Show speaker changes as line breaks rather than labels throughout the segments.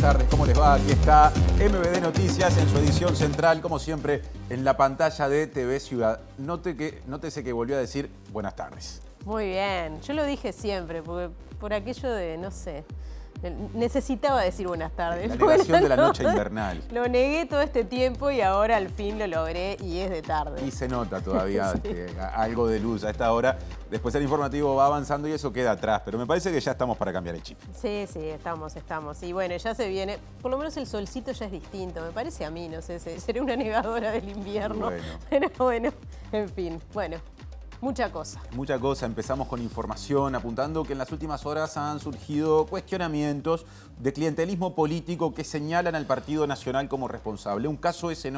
Buenas tardes, ¿cómo les va? Aquí está MBD Noticias en su edición central, como siempre, en la pantalla de TV Ciudad. Note que, nótese que volvió a decir buenas tardes.
Muy bien, yo lo dije siempre, porque por aquello de, no sé, Necesitaba decir buenas tardes. La negación de la noche invernal. Lo negué todo este tiempo y ahora al fin lo logré y es de tarde.
Y se nota todavía algo de luz a esta hora. Después el informativo va avanzando y eso queda atrás, pero me parece que ya estamos para cambiar el chip.
Sí, sí, estamos, estamos. Y bueno, ya se viene, por lo menos el solcito ya es distinto, me parece a mí, no sé, seré una negadora del invierno. Bueno. Pero bueno, en fin, bueno. Mucha cosa.
Mucha cosa. Empezamos con información apuntando que en las últimas horas han surgido cuestionamientos de clientelismo político que señalan al Partido Nacional como responsable. Un caso es en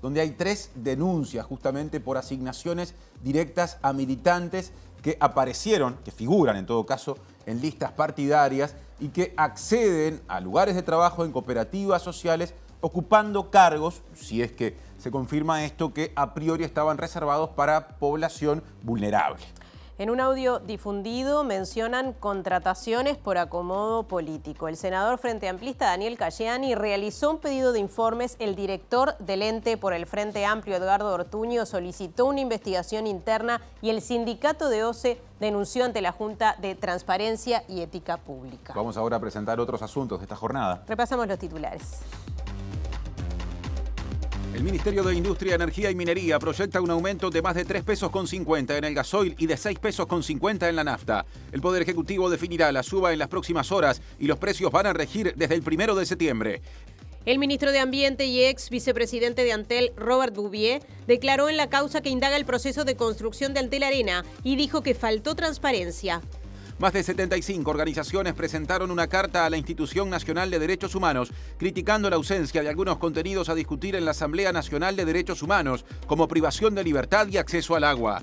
donde hay tres denuncias justamente por asignaciones directas a militantes que aparecieron, que figuran en todo caso en listas partidarias y que acceden a lugares de trabajo en cooperativas sociales ocupando cargos, si es que se confirma esto que a priori estaban reservados para población vulnerable.
En un audio difundido mencionan contrataciones por acomodo político. El senador Frente Amplista Daniel Cayani realizó un pedido de informes. El director del ente por el Frente Amplio, Eduardo Ortuño, solicitó una investigación interna y el sindicato de OCE denunció ante la Junta de Transparencia y Ética Pública.
Vamos ahora a presentar otros asuntos de esta jornada.
Repasamos los titulares.
El Ministerio de Industria, Energía y Minería proyecta un aumento de más de 3 pesos con 50 en el gasoil y de 6 pesos con 50 en la nafta. El Poder Ejecutivo definirá la suba en las próximas horas y los precios van a regir desde el primero de septiembre.
El ministro de Ambiente y ex vicepresidente de Antel, Robert Bouvier, declaró en la causa que indaga el proceso de construcción de Antel Arena y dijo que faltó transparencia.
Más de 75 organizaciones presentaron una carta a la Institución Nacional de Derechos Humanos criticando la ausencia de algunos contenidos a discutir en la Asamblea Nacional de Derechos Humanos, como privación de libertad y acceso al agua.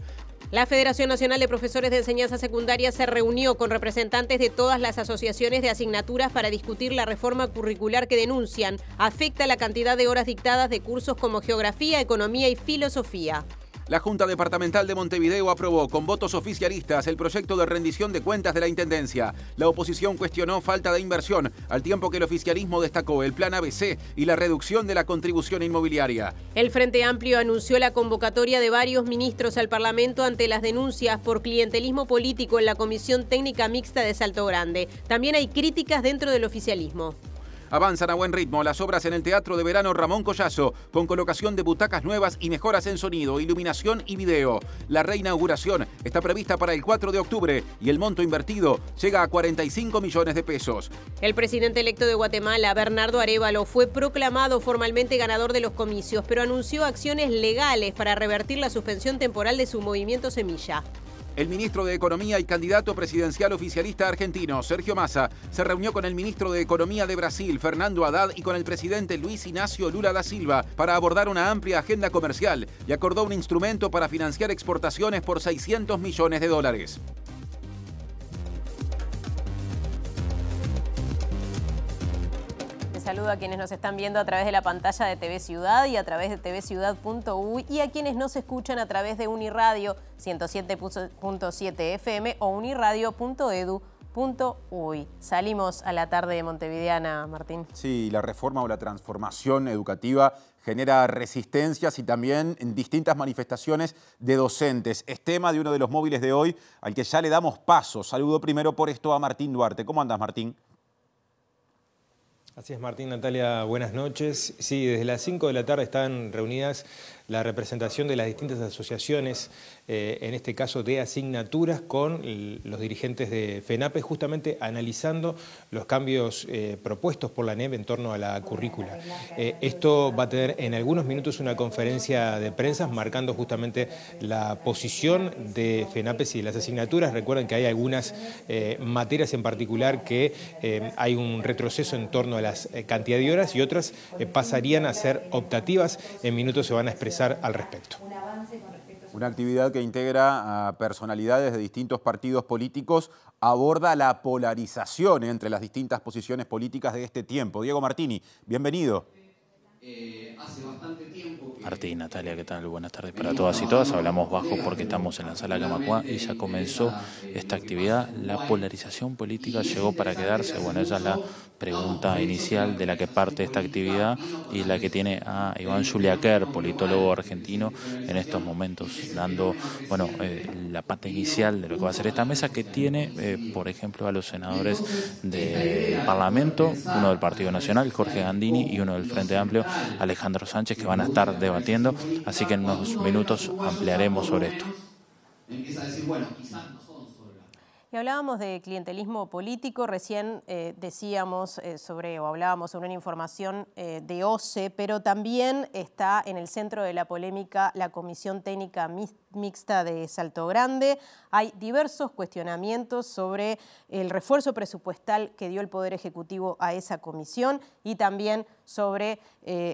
La Federación Nacional de Profesores de Enseñanza Secundaria se reunió con representantes de todas las asociaciones de asignaturas para discutir la reforma curricular que denuncian afecta la cantidad de horas dictadas de cursos como geografía, economía y filosofía.
La Junta Departamental de Montevideo aprobó con votos oficialistas el proyecto de rendición de cuentas de la Intendencia. La oposición cuestionó falta de inversión, al tiempo que el oficialismo destacó el plan ABC y la reducción de la contribución inmobiliaria.
El Frente Amplio anunció la convocatoria de varios ministros al Parlamento ante las denuncias por clientelismo político en la Comisión Técnica Mixta de Salto Grande. También hay críticas dentro del oficialismo.
Avanzan a buen ritmo las obras en el Teatro de Verano Ramón Collazo, con colocación de butacas nuevas y mejoras en sonido, iluminación y video. La reinauguración está prevista para el 4 de octubre y el monto invertido llega a 45 millones de pesos.
El presidente electo de Guatemala, Bernardo Arevalo, fue proclamado formalmente ganador de los comicios, pero anunció acciones legales para revertir la suspensión temporal de su movimiento Semilla.
El ministro de Economía y candidato presidencial oficialista argentino, Sergio Massa, se reunió con el ministro de Economía de Brasil, Fernando Haddad, y con el presidente Luis Ignacio Lula da Silva para abordar una amplia agenda comercial y acordó un instrumento para financiar exportaciones por 600 millones de dólares.
saludo a quienes nos están viendo a través de la pantalla de TV Ciudad y a través de tvciudad.uy y a quienes nos escuchan a través de Uniradio 107.7 FM o uniradio.edu.uy. Salimos a la tarde de Montevideana, Martín.
Sí, la reforma o la transformación educativa genera resistencias y también distintas manifestaciones de docentes. Es tema de uno de los móviles de hoy al que ya le damos paso. Saludo primero por esto a Martín Duarte. ¿Cómo andas, Martín?
Así es, Martín, Natalia, buenas noches. Sí, desde las 5 de la tarde están reunidas la representación de las distintas asociaciones eh, en este caso de asignaturas, con los dirigentes de FENAPE, justamente analizando los cambios eh, propuestos por la NEP en torno a la currícula. Eh, esto va a tener en algunos minutos una conferencia de prensa marcando justamente la posición de FENAPES y de las asignaturas. Recuerden que hay algunas materias en particular que hay un retroceso en torno a las cantidad de horas y otras
pasarían a ser optativas. En minutos se van a expresar al respecto. Una actividad que integra a personalidades de distintos partidos políticos aborda la polarización entre las distintas posiciones políticas de este tiempo. Diego Martini, bienvenido.
Eh, Martín, Natalia, ¿qué tal? Buenas tardes para eh, todas y todas. Hablamos bajo porque estamos en la sala Camacua y ya comenzó eh, esta actividad. La polarización política llegó para quedarse. Bueno, esa es la pregunta inicial de la que parte esta actividad y la que tiene a Iván Juliaquer, politólogo argentino, en estos momentos, dando bueno la parte inicial de lo que va a ser esta mesa que tiene, por ejemplo, a los senadores del Parlamento, uno del Partido Nacional, Jorge Gandini, y uno del Frente Amplio, Alejandro Sánchez, que van a estar debatiendo, así que en unos minutos ampliaremos
sobre esto.
Y hablábamos de clientelismo político, recién eh, decíamos eh, sobre, o hablábamos sobre una información eh, de OCE, pero también está en el centro de la polémica la Comisión Técnica Mixta mixta de Salto Grande. Hay diversos cuestionamientos sobre el refuerzo presupuestal que dio el Poder Ejecutivo a esa comisión y también sobre eh,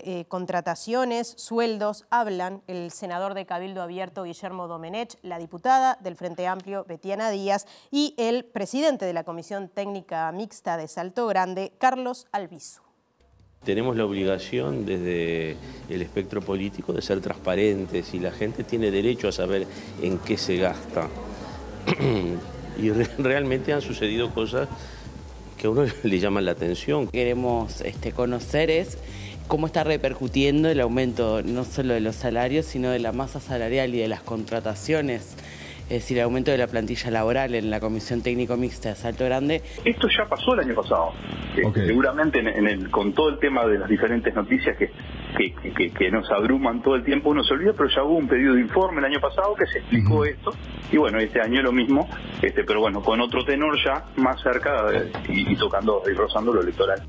eh, contrataciones, sueldos. Hablan el senador de Cabildo Abierto, Guillermo Domenech, la diputada del Frente Amplio, Betiana Díaz, y el presidente de la Comisión Técnica Mixta de Salto Grande, Carlos Albizu.
Tenemos la obligación desde el espectro político de ser transparentes y la gente tiene derecho a saber en qué se gasta. y realmente han sucedido
cosas que a uno le llaman la atención. Queremos este, conocer es cómo está repercutiendo el aumento no solo de los salarios, sino de la masa salarial y de las contrataciones es decir, el aumento de la plantilla laboral en la Comisión Técnico Mixta de Salto Grande. Esto ya pasó el año pasado.
Eh, seguramente con todo el tema de las diferentes noticias que, que, nos abruman todo el tiempo, uno se olvida, pero ya hubo un pedido de informe el año pasado que se explicó esto. Y bueno, este año lo mismo, este, pero bueno, con otro tenor ya más cerca y, y tocando y rozando lo electoral.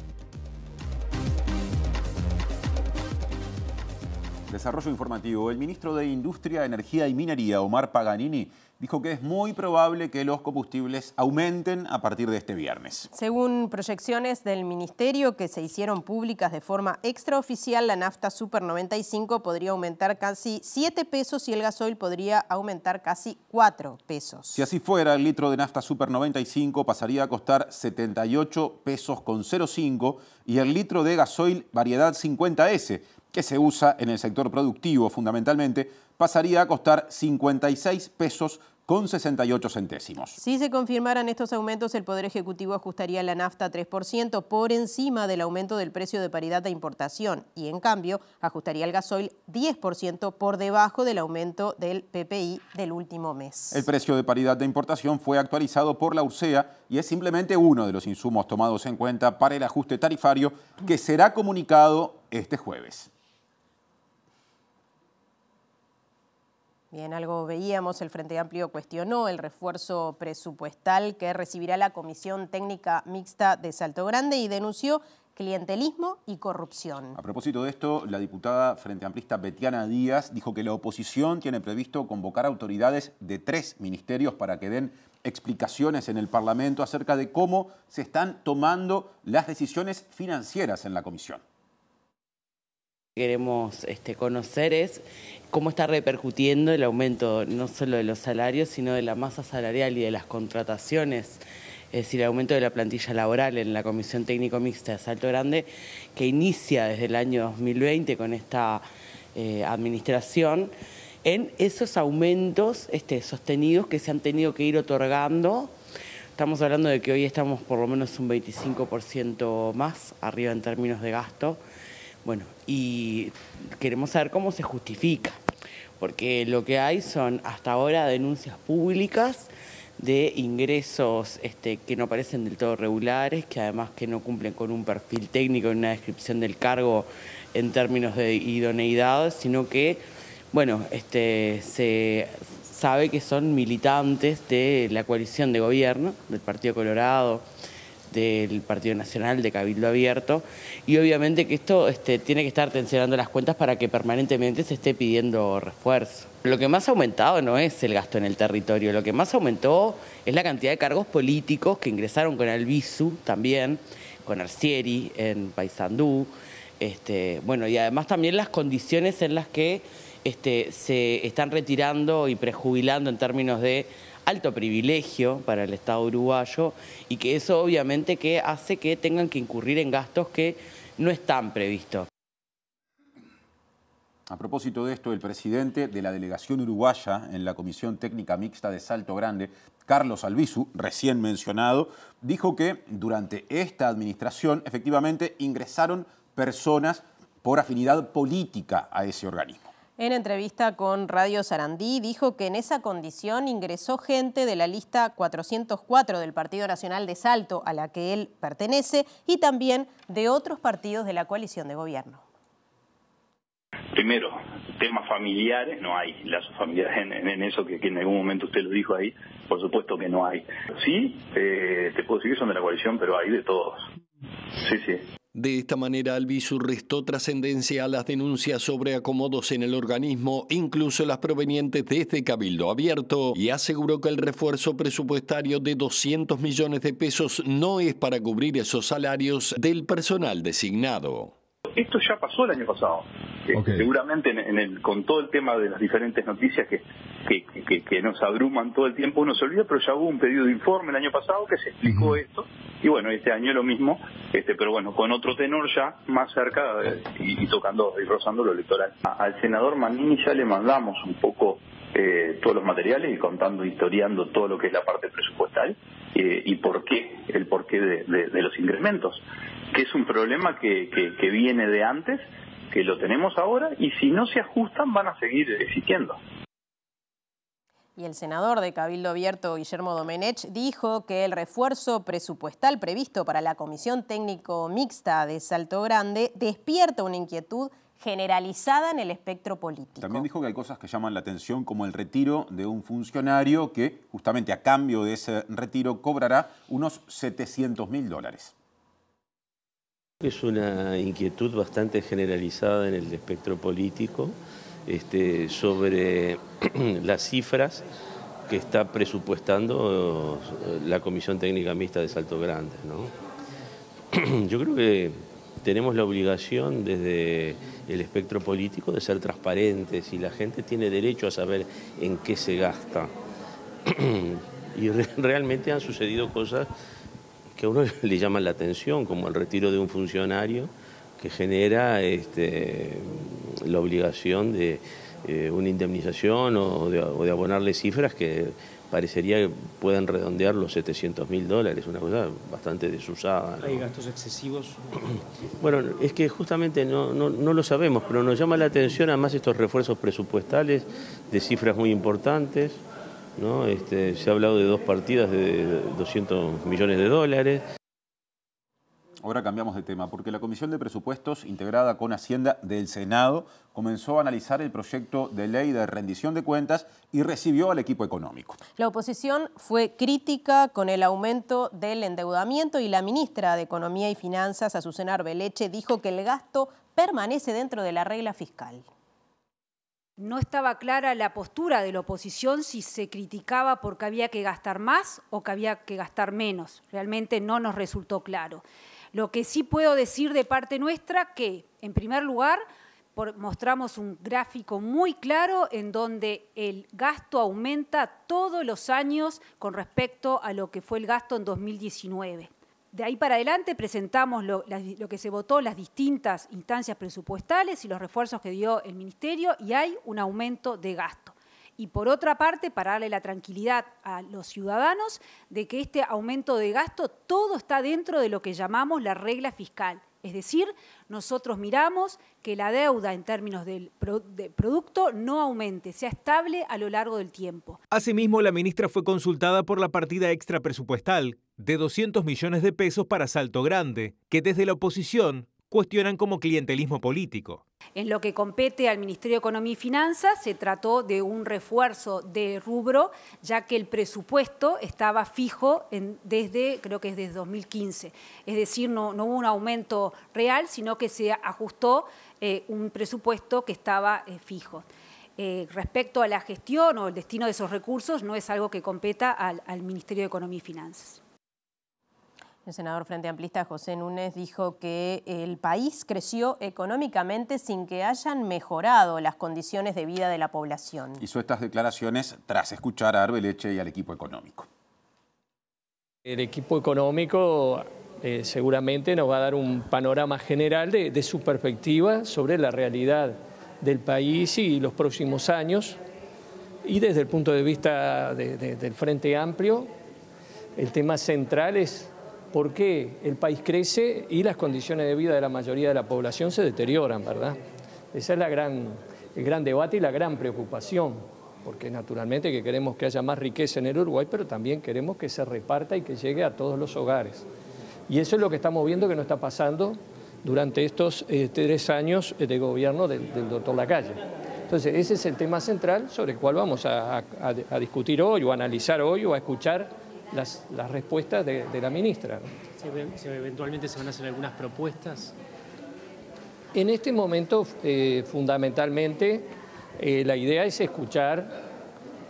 Desarrollo informativo. El ministro de Industria, Energía y Minería, Omar Paganini, dijo que es muy probable que los combustibles aumenten a partir de este viernes.
Según proyecciones del Ministerio que se hicieron públicas de forma extraoficial, la nafta Super 95 podría aumentar casi 7 pesos y el gasoil podría aumentar casi 4 pesos.
Si así fuera, el litro de nafta Super 95 pasaría a costar 78 pesos con 0,5 y el litro de gasoil variedad 50S, que se usa en el sector productivo fundamentalmente, pasaría a costar 56 pesos con 68 centésimos.
Si se confirmaran estos aumentos, el Poder Ejecutivo ajustaría la nafta 3% por encima del aumento del precio de paridad de importación y en cambio ajustaría el gasoil 10% por debajo del aumento del PPI del último mes. El
precio de paridad de importación fue actualizado por la URSEA y es simplemente uno de los insumos tomados en cuenta para el ajuste tarifario que será comunicado este jueves.
Bien, algo veíamos, el Frente Amplio cuestionó el refuerzo presupuestal que recibirá la Comisión Técnica Mixta de Salto Grande y denunció clientelismo y corrupción.
A propósito de esto, la diputada Frente Amplista Betiana Díaz dijo que la oposición tiene previsto convocar autoridades de tres ministerios para que den explicaciones en el Parlamento acerca de cómo se están tomando las decisiones financieras en la Comisión
queremos este, conocer es cómo está repercutiendo el aumento no solo de los salarios, sino de la masa salarial y de las contrataciones, es decir, el aumento de la plantilla laboral en la Comisión Técnico Mixta de Salto Grande, que inicia desde el año 2020 con esta eh, administración, en esos aumentos este, sostenidos que se han tenido que ir otorgando. Estamos hablando de que hoy estamos por lo menos un 25% más arriba en términos de gasto. Bueno, y queremos saber cómo se justifica, porque lo que hay son hasta ahora denuncias públicas de ingresos este, que no parecen del todo regulares, que además que no cumplen con un perfil técnico, una descripción del cargo en términos de idoneidad, sino que, bueno, este, se sabe que son militantes de la coalición de gobierno, del Partido Colorado, del Partido Nacional, de Cabildo Abierto, y obviamente que esto este, tiene que estar tensionando las cuentas para que permanentemente se esté pidiendo refuerzo. Lo que más ha aumentado no es el gasto en el territorio, lo que más aumentó es la cantidad de cargos políticos que ingresaron con el BISU también, con Arcieri en Paysandú, este, bueno, y además también las condiciones en las que este, se están retirando y prejubilando en términos de alto privilegio para el Estado uruguayo y que eso obviamente que hace que tengan que incurrir en gastos que no están previstos. A propósito de esto, el
presidente de la delegación uruguaya en la Comisión Técnica Mixta de Salto Grande, Carlos Albizu, recién mencionado, dijo que durante esta administración efectivamente ingresaron personas por afinidad política a ese organismo.
En entrevista con Radio Sarandí dijo que en esa condición ingresó gente de la lista 404 del Partido Nacional de Salto a la que él pertenece y también de otros partidos de la coalición de gobierno.
Primero, temas familiares no hay, lazos familiares en, eso que, en algún momento usted lo dijo ahí, por supuesto que no hay. Sí, eh, te puedo decir que son de la coalición, pero hay de todos. Sí, sí.
De esta manera, Albizu restó trascendencia a las denuncias sobre acomodos en el organismo, incluso las provenientes desde este Cabildo Abierto, y aseguró que el refuerzo presupuestario de 200 millones de pesos no es para cubrir esos salarios del personal designado.
Esto
ya pasó el año pasado. Eh, seguramente en, el, con todo el tema de las diferentes noticias que, que, nos abruman todo el tiempo, uno se olvida, pero ya hubo un pedido de informe el año pasado que se explicó esto, y bueno, este año lo mismo, este pero bueno, con otro tenor ya más cerca eh, y, tocando y rozando lo electoral. al senador Manini ya le mandamos un poco eh, todos los materiales y contando, historiando todo lo que es la parte presupuestal y por qué, el porqué de, los incrementos, que es un problema que, que viene de antes que lo tenemos ahora y si no se ajustan van a seguir existiendo.
Y el senador de Cabildo Abierto, Guillermo Domenech, dijo que el refuerzo presupuestal previsto para la Comisión Técnico Mixta de Salto Grande despierta una inquietud generalizada en el espectro político.
También dijo que hay cosas que llaman la atención, como el retiro de un funcionario que justamente a cambio de ese retiro cobrará unos 700 mil dólares.
Es una inquietud bastante generalizada en el espectro político este, sobre las cifras que está presupuestando eh, la Comisión Técnica Mixta de Salto Grande. Yo creo que tenemos la obligación desde el espectro político de ser transparentes y la gente tiene derecho a saber en qué se gasta. Y realmente han sucedido cosas que a uno le llama la atención, como el retiro de un funcionario que genera este, la obligación de eh, una indemnización o de, abonarle cifras que parecería que puedan redondear los 700 mil dólares, una cosa bastante desusada. ¿Hay gastos excesivos? Bueno, es que justamente no, no, no lo sabemos, pero nos llama la atención además estos refuerzos presupuestales de cifras muy importantes. Este, se ha hablado de dos partidas de 200 millones de
dólares. Ahora cambiamos de tema, porque la Comisión de Presupuestos, integrada con Hacienda del Senado, comenzó a analizar el proyecto de ley de rendición de cuentas y recibió al equipo económico.
La oposición fue crítica con el aumento del endeudamiento y la ministra de Economía y Finanzas, Azucena Arbeleche, dijo que el gasto
permanece dentro de la regla fiscal no estaba clara la postura de la oposición si se criticaba porque había que gastar más o que había que gastar menos. Realmente no nos resultó claro. Lo que sí puedo decir de parte nuestra que, en primer lugar, mostramos un gráfico muy claro en donde el gasto aumenta todos los años con respecto a lo que fue el gasto en 2019. De ahí para adelante presentamos lo, que se votó las distintas instancias presupuestales y los refuerzos que dio el Ministerio y hay un aumento de gasto. Y por otra parte, para darle la tranquilidad a los ciudadanos de que este aumento de gasto todo está dentro de lo que llamamos la regla fiscal. Es decir, nosotros miramos que la deuda en términos del de producto no aumente, sea estable a lo largo del tiempo.
Asimismo, la ministra fue consultada por la partida extra presupuestal, de 200 millones de pesos para Salto Grande, que desde la oposición cuestionan como clientelismo político.
En lo que compete al Ministerio de Economía y Finanzas, se trató de un refuerzo de rubro, ya que el presupuesto estaba fijo desde, creo que es desde 2015. Es decir, no, hubo un aumento real, sino que se ajustó eh, un presupuesto que estaba eh, fijo. Eh, respecto a la gestión o el destino de esos recursos, no es algo que competa al Ministerio de Economía y Finanzas.
El senador Frente Amplista José Núñez dijo que el país creció económicamente sin que hayan mejorado las condiciones de vida de la población.
Hizo estas declaraciones tras escuchar a Arbeleche y al equipo económico.
El equipo económico eh, seguramente nos va a dar un panorama general de, su perspectiva sobre la realidad del país y los próximos años. Y desde el punto de vista del Frente Amplio, el tema central es por qué el país crece y las condiciones de vida de la mayoría de la población se deterioran, ¿verdad? Ese es la gran, el gran debate y la gran preocupación, porque naturalmente que queremos que haya más riqueza en el Uruguay, pero también queremos que se reparta y que llegue a todos los hogares. Y eso es lo que estamos viendo que no está pasando durante estos eh, tres años eh, de gobierno del, doctor Lacalle. Entonces, ese es el tema central sobre el cual vamos a, a discutir hoy o a analizar hoy o a escuchar las, respuestas de, la ministra.
¿Eventualmente se van a hacer algunas propuestas?
En este momento, eh, fundamentalmente, eh, la idea es escuchar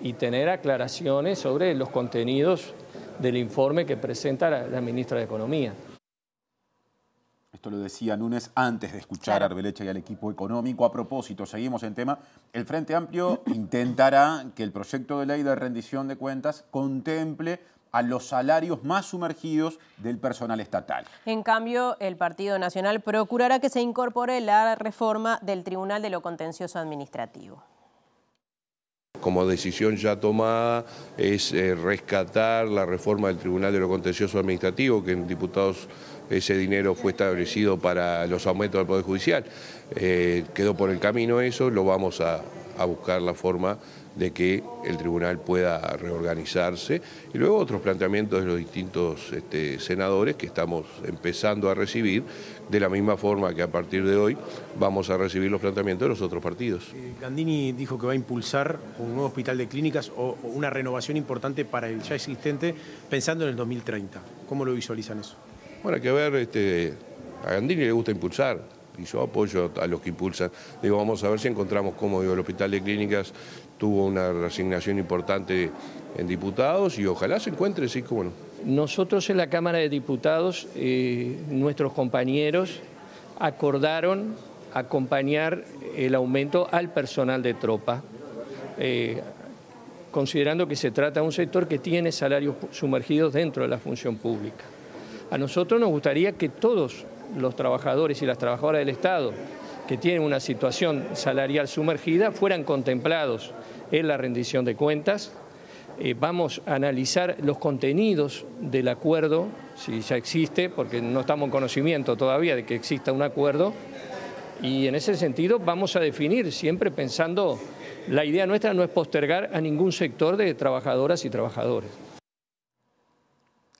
y tener aclaraciones sobre los contenidos del informe que presenta la,
ministra de Economía. Esto lo decía Núñez antes de escuchar a Arbelecha... y al equipo económico. A propósito, seguimos en tema. El Frente Amplio intentará que el proyecto de ley de rendición de cuentas contemple a los salarios más sumergidos del personal estatal.
En cambio, el Partido Nacional procurará que se incorpore la reforma del Tribunal de lo Contencioso Administrativo
como
decisión ya tomada es eh, rescatar la reforma del Tribunal de lo Contencioso Administrativo, que en diputados ese dinero fue establecido para los aumentos del Poder Judicial. Eh, quedó por el camino eso, lo vamos a, a buscar la forma de que el tribunal pueda reorganizarse. Y luego otros planteamientos de los distintos este, senadores que estamos empezando a recibir, de la misma forma que a partir de hoy vamos a recibir los planteamientos de los otros partidos. Eh,
Gandini dijo que va a impulsar un nuevo hospital de clínicas o, una renovación importante para el ya existente, pensando en el 2030. ¿Cómo lo visualizan eso?
Bueno, hay que ver, este, a Gandini le gusta impulsar, y yo apoyo a los que impulsan. Digo, vamos a ver si encontramos cómo digo, el hospital de clínicas tuvo una resignación importante en diputados y ojalá se encuentre, sí, como bueno.
Nosotros en la Cámara de Diputados, eh, nuestros compañeros acordaron acompañar el aumento al personal de tropa, eh, considerando que se trata de un sector que tiene salarios sumergidos dentro de la función pública. A nosotros nos gustaría que todos los trabajadores y las trabajadoras del Estado que tienen una situación salarial sumergida fueran contemplados en la rendición de cuentas. Eh, vamos a analizar los contenidos del acuerdo, si ya existe, porque no estamos en conocimiento todavía de que exista un acuerdo. Y en ese sentido vamos a definir, siempre pensando, la idea nuestra no es postergar a ningún sector de trabajadoras y trabajadores.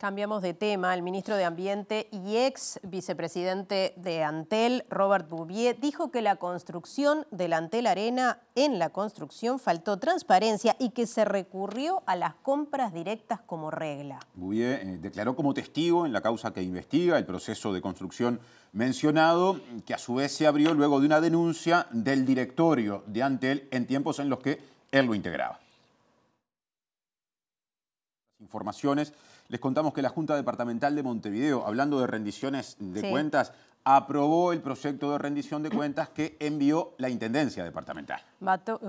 Cambiamos de tema. El ministro de Ambiente y ex vicepresidente de Antel, Robert Bouvier, dijo que la construcción del Antel Arena en la construcción faltó transparencia y que se recurrió a las compras directas como regla.
Bouvier eh, declaró como testigo en la causa que investiga el proceso de construcción mencionado, que a su vez se abrió luego de una denuncia del directorio de Antel en tiempos en los que él lo integraba. Informaciones les contamos que la Junta Departamental de Montevideo, hablando de rendiciones de cuentas, aprobó el proyecto de rendición de cuentas que envió la Intendencia Departamental.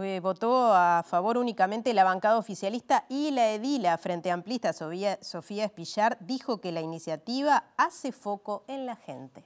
Eh, votó, a favor únicamente la bancada oficialista y la edila frente amplista Sofía Espillar dijo que la iniciativa hace foco en la gente.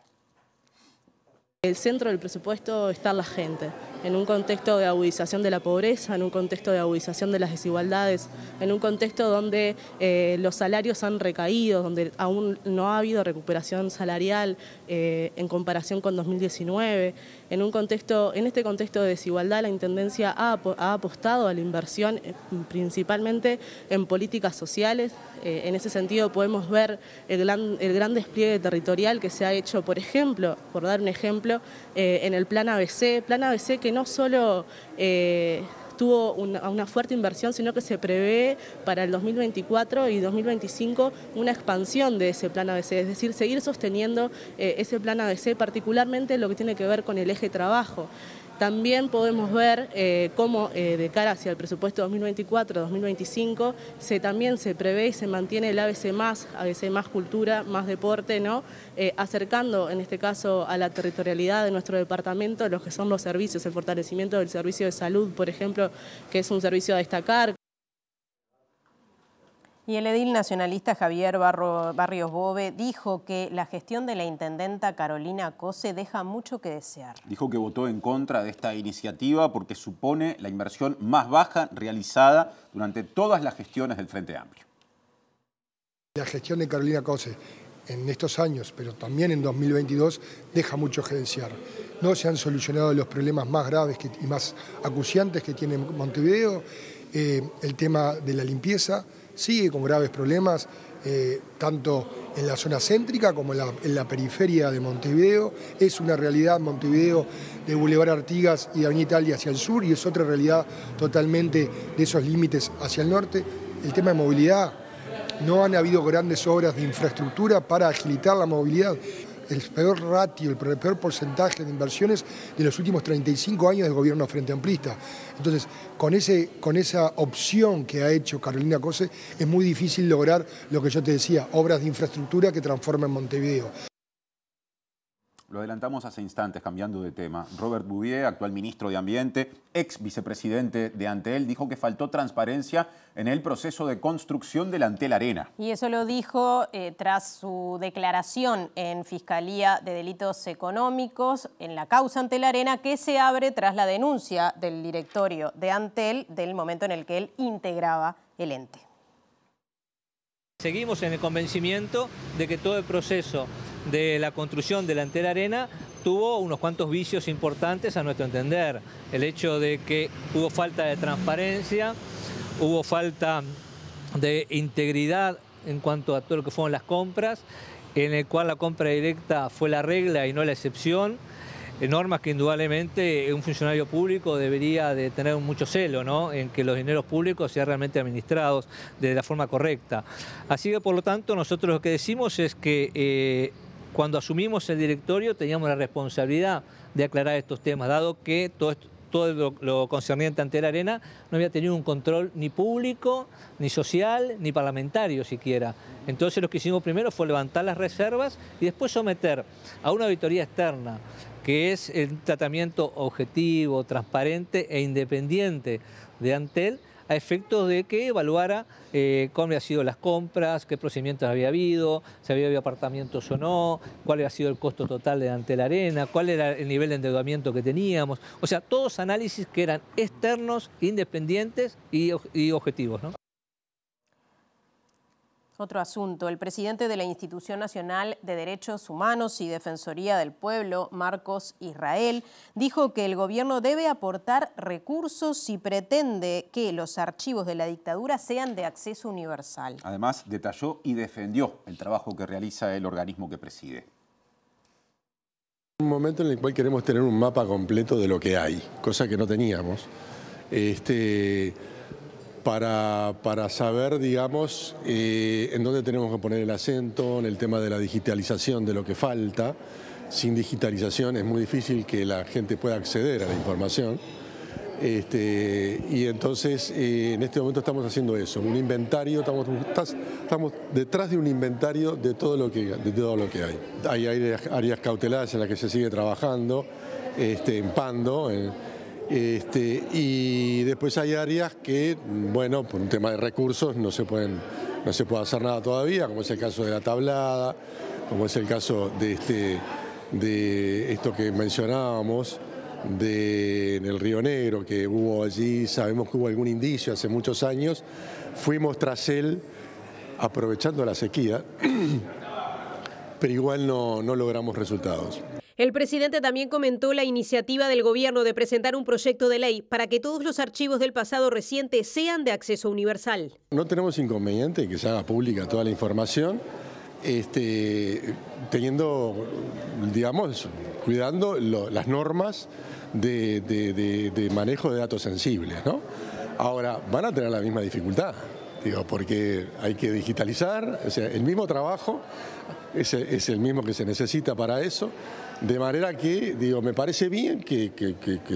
El centro del presupuesto está la gente, en un contexto de agudización de la pobreza, en un contexto de agudización de las desigualdades, en un contexto donde eh, los salarios han recaído, donde aún no ha habido recuperación salarial eh, en comparación con 2019. En, un contexto, en este contexto de desigualdad, la Intendencia ha, apostado a la inversión eh, principalmente en políticas sociales. Eh, en ese sentido podemos ver el gran, despliegue territorial que se ha hecho, por ejemplo, por dar un ejemplo, eh, en el Plan ABC. Plan ABC que no solo tuvo una, una, fuerte inversión, sino que se prevé para el 2024 y 2025 una expansión de ese plan ABC, es decir, seguir sosteniendo eh, ese plan ABC, particularmente lo que tiene que ver con el eje trabajo. También podemos ver eh, cómo eh, de cara hacia el presupuesto 2024-2025 se, también se prevé y se mantiene el ABC+, más, ABC más cultura, más deporte, ¿no? Eh, acercando en este caso a la territorialidad de nuestro departamento los que son los servicios, el fortalecimiento del servicio de salud, por ejemplo, que es un servicio a destacar,
y el edil nacionalista Javier Barrios Bove dijo que la gestión de la intendenta Carolina Cose deja mucho que desear.
Dijo que votó en contra de esta iniciativa porque supone la inversión más baja realizada durante todas las gestiones del Frente Amplio.
La gestión de Carolina Cose en estos años, pero también en 2022, deja mucho que desear. No se han solucionado los problemas más graves y más acuciantes que tiene Montevideo, eh, el tema de la limpieza, sigue con graves problemas, eh, tanto en la zona céntrica como en la, periferia de Montevideo. Es una realidad Montevideo de Boulevard Artigas y de Avenida Italia hacia el sur y es otra realidad totalmente de esos límites hacia el norte. El tema de movilidad, no han habido grandes obras de infraestructura para agilitar la movilidad el peor ratio, el peor porcentaje de inversiones de los últimos 35 años del gobierno frente amplista. Entonces, con, con esa opción que ha hecho Carolina Cose, es muy difícil lograr lo que yo te decía, obras de infraestructura que transformen Montevideo.
Lo adelantamos hace instantes, cambiando de tema. Robert Bouvier, actual ministro de Ambiente, ex vicepresidente de Antel, dijo que faltó transparencia en el proceso de construcción la Antel Arena.
Y eso lo dijo eh, tras su declaración en Fiscalía de Delitos Económicos en la causa Antel Arena, que se abre tras la denuncia del directorio de Antel del momento en el que él integraba el ente.
Seguimos en el convencimiento de que todo el proceso de la construcción de la entera arena tuvo unos cuantos vicios importantes a nuestro entender. El hecho de que hubo falta de transparencia, hubo falta de integridad en cuanto a todo lo que fueron las compras, en el cual la compra directa fue la regla y no la excepción. Normas que indudablemente un funcionario público debería de tener mucho celo, ¿no? En que los dineros públicos sean realmente administrados de la forma correcta. Así que, por lo tanto, nosotros lo que decimos es que eh, cuando asumimos el directorio teníamos la responsabilidad de aclarar estos temas, dado que todo, lo, concerniente ante la arena no había tenido un control ni público, ni social, ni parlamentario siquiera. Entonces lo que hicimos primero fue levantar las reservas y después someter a una auditoría externa, que es el tratamiento objetivo, transparente e independiente de Antel, a efectos de que evaluara eh, cómo habían sido las compras, qué procedimientos había habido, si había habido apartamentos o no, cuál había sido el costo total delante de la arena, cuál era el nivel de endeudamiento que teníamos. O sea, todos análisis que eran externos, independientes y, y objetivos. ¿no?
Otro asunto, el presidente de la Institución Nacional de Derechos Humanos y Defensoría del Pueblo, Marcos Israel, dijo que el gobierno debe aportar recursos si pretende que los archivos de la dictadura sean de acceso universal.
Además, detalló y defendió el trabajo que realiza el organismo que preside.
Un momento en el cual queremos tener un mapa completo de lo que hay, cosa que no teníamos. Este, para, para saber, digamos, eh, en dónde tenemos que poner el acento, en el tema de la digitalización, de lo que falta. Sin digitalización es muy difícil que la gente pueda acceder a la información. Este, y entonces eh, en este momento estamos haciendo eso, un inventario, estamos, estamos detrás de un inventario de todo lo que, de todo lo que hay. Hay áreas, cauteladas en las que se sigue trabajando, este, en Pando, en, este, y después hay áreas que, bueno, por un tema de recursos no se, pueden, no se puede hacer nada todavía, como es el caso de la tablada, como es el caso de, este, de esto que mencionábamos, de, en el Río Negro, que hubo allí, sabemos que hubo algún indicio hace muchos años, fuimos tras él aprovechando la sequía, pero igual no logramos resultados.
El presidente también comentó la iniciativa del gobierno de presentar un proyecto de ley para que todos los archivos del pasado reciente sean de acceso universal.
No tenemos inconveniente que se haga pública toda la información, este, teniendo, digamos, cuidando las normas de, manejo de datos sensibles. Ahora, van a tener la misma dificultad, digo, porque hay que digitalizar, o sea, el mismo trabajo es el mismo que se necesita para eso. De manera que, digo, me parece bien que,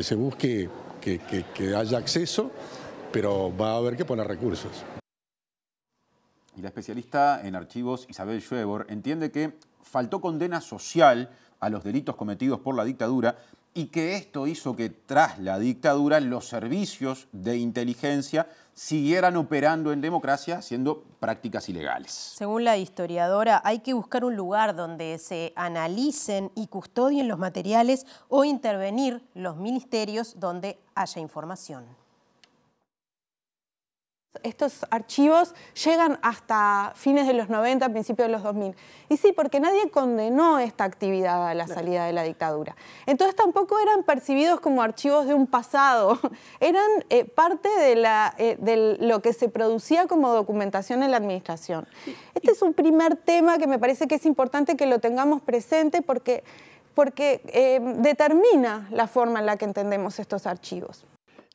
se busque que haya acceso, pero va a haber que poner
recursos. Y la especialista en archivos Isabel Schwebor entiende que faltó condena social a los delitos cometidos por la dictadura y que esto hizo que tras la dictadura los servicios de inteligencia siguieran operando en democracia haciendo prácticas ilegales.
Según la historiadora, hay que buscar un lugar donde se analicen y custodien los materiales o intervenir
los ministerios donde haya información. Estos archivos llegan hasta fines de los 90, principios de los 2000. Y sí, porque nadie condenó esta actividad a la salida de la dictadura. Entonces tampoco eran percibidos como archivos de un pasado, eran eh, parte eh, de, lo que se producía como documentación en la administración. Este es un primer tema que me parece que es importante que lo tengamos presente porque, eh, determina la forma en la que entendemos estos archivos.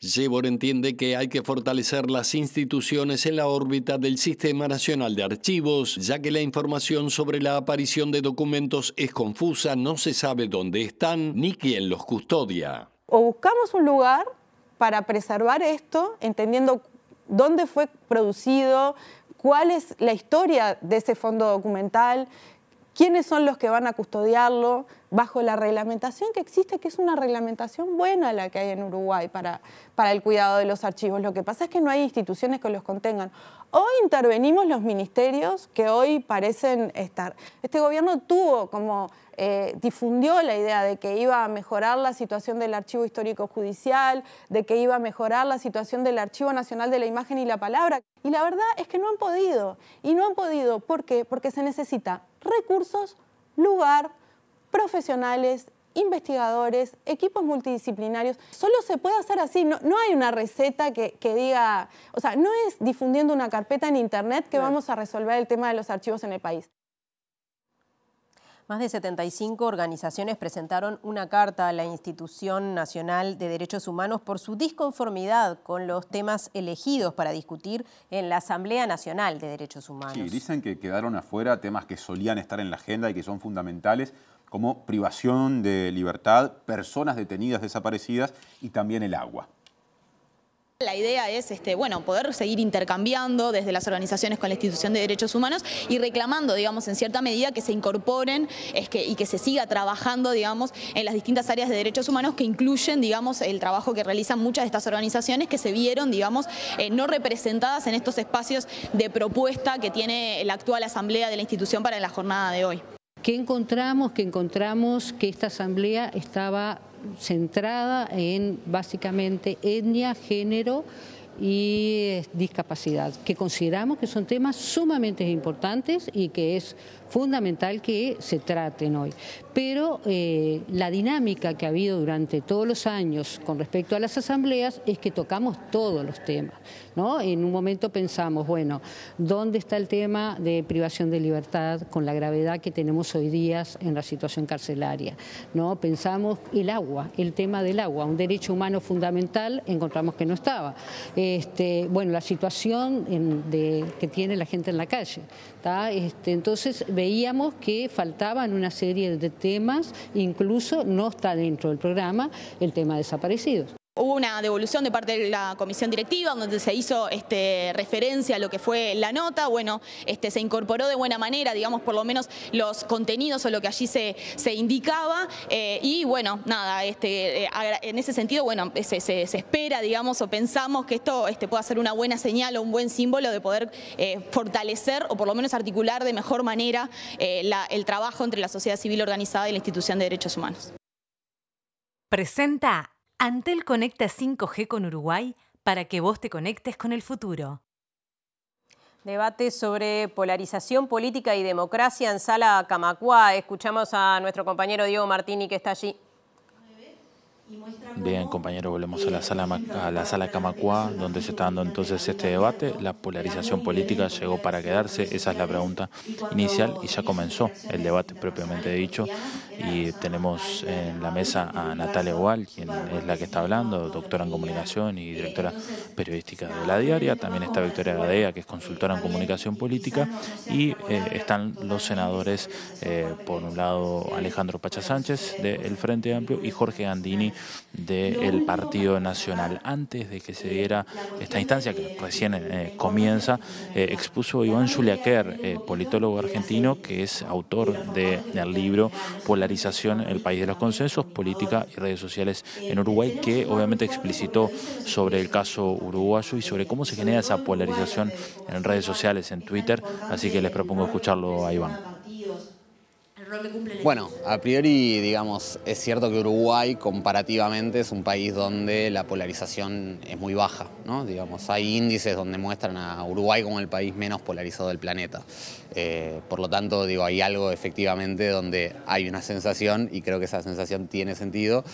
Jebor entiende que hay que fortalecer las instituciones en la órbita del Sistema Nacional de Archivos, ya que la información sobre la aparición de documentos es confusa, no se sabe dónde están ni quién los custodia.
O buscamos un lugar para preservar esto, entendiendo dónde fue producido, cuál es la historia de ese fondo documental, quiénes son los que van a custodiarlo bajo la reglamentación que existe, que es una reglamentación buena la que hay en Uruguay para, para el cuidado de los archivos. Lo que pasa es que no hay instituciones que los contengan. Hoy intervenimos los ministerios que hoy parecen estar. Este gobierno tuvo como, eh, difundió la idea de que iba a mejorar la situación del archivo histórico judicial, de que iba a mejorar la situación del Archivo Nacional de la Imagen y la Palabra. Y la verdad es que no han podido. Y no han podido, ¿por qué? Porque se necesita recursos, lugar, profesionales, investigadores, equipos multidisciplinarios. Solo se puede hacer así, no, hay una receta que, diga, o sea, no es difundiendo una carpeta en Internet que vamos a resolver el tema de los archivos en el país.
Más de 75 organizaciones presentaron una carta a la Institución Nacional de Derechos Humanos por su disconformidad con los temas elegidos para discutir en la Asamblea Nacional de Derechos Humanos. Sí, dicen
que quedaron afuera temas que solían estar en la agenda y que son fundamentales como privación de libertad, personas detenidas desaparecidas y también el agua.
La idea es este, bueno, poder seguir intercambiando desde las organizaciones con la institución de derechos humanos y reclamando, digamos, en cierta medida que se incorporen y que se siga trabajando, digamos, en las distintas áreas de derechos humanos que incluyen, digamos, el trabajo que realizan muchas de estas organizaciones que se vieron, digamos, eh, no representadas en estos espacios de propuesta que tiene la actual asamblea de la institución para la jornada de
hoy. ¿Qué encontramos? Que encontramos que esta asamblea estaba centrada en básicamente etnia, género y eh, discapacidad, que consideramos que son temas sumamente importantes y que es fundamental que se traten hoy. Pero eh, la dinámica que ha habido durante todos los años con respecto a las asambleas es que tocamos todos los temas. ¿no? En un momento pensamos, bueno, ¿dónde está el tema de privación de libertad con la gravedad que tenemos hoy día en la situación carcelaria? ¿no? Pensamos el agua, el tema del agua, un derecho humano fundamental, encontramos que no estaba. Este, bueno, la situación de, que tiene la gente en la calle. Este, entonces, veíamos que faltaban una serie de temas, incluso no está dentro del programa el tema de desaparecidos.
Hubo una devolución de parte de la comisión directiva donde se hizo este, referencia a lo que fue la nota. Bueno, este, se incorporó de buena manera, digamos, por lo menos los contenidos o lo que allí se, se indicaba. Eh, y bueno, nada, este, eh, en ese sentido, bueno, se, espera, digamos, o pensamos que esto este, pueda ser una buena señal o un buen símbolo de poder eh, fortalecer o por lo menos articular de mejor manera el trabajo entre la sociedad civil organizada y
la institución de derechos humanos. Presenta Antel conecta 5G con Uruguay para que vos te conectes con el futuro.
Debate sobre polarización política y democracia en Sala Camacua. Escuchamos a nuestro compañero Diego Martini que está allí.
Bien, compañero, volvemos a la sala a la sala Camacua, donde se está dando entonces este debate. La polarización política llegó para quedarse, esa es la pregunta inicial y ya comenzó el debate propiamente dicho. Y tenemos en la mesa a Natalia Oval, quien es la que está hablando, doctora en comunicación y directora periodística de la diaria. También está Victoria Gadea, que es consultora en comunicación política. Y eh, están los senadores, eh, por un lado eh, Alejandro Pacha Sánchez del Frente Amplio y Jorge Gandini del Partido Nacional. Antes de que se eh, diera esta instancia, que recién eh, eh, comienza, expuso Iván Juliaquer, politólogo argentino, que es autor del libro Polarización, el país de los consensos, política y redes sociales en Uruguay, que obviamente explicitó sobre el caso uruguayo y sobre cómo se genera esa
polarización en redes sociales, en Twitter. Así que les propongo escucharlo a Iván. Bueno, a priori, digamos, es cierto que Uruguay comparativamente es un país donde la polarización es muy baja, ¿no? Digamos, hay índices donde muestran a Uruguay como el país menos polarizado del planeta. Eh, por lo tanto, digo, hay algo efectivamente donde hay una sensación, y creo que esa sensación tiene sentido,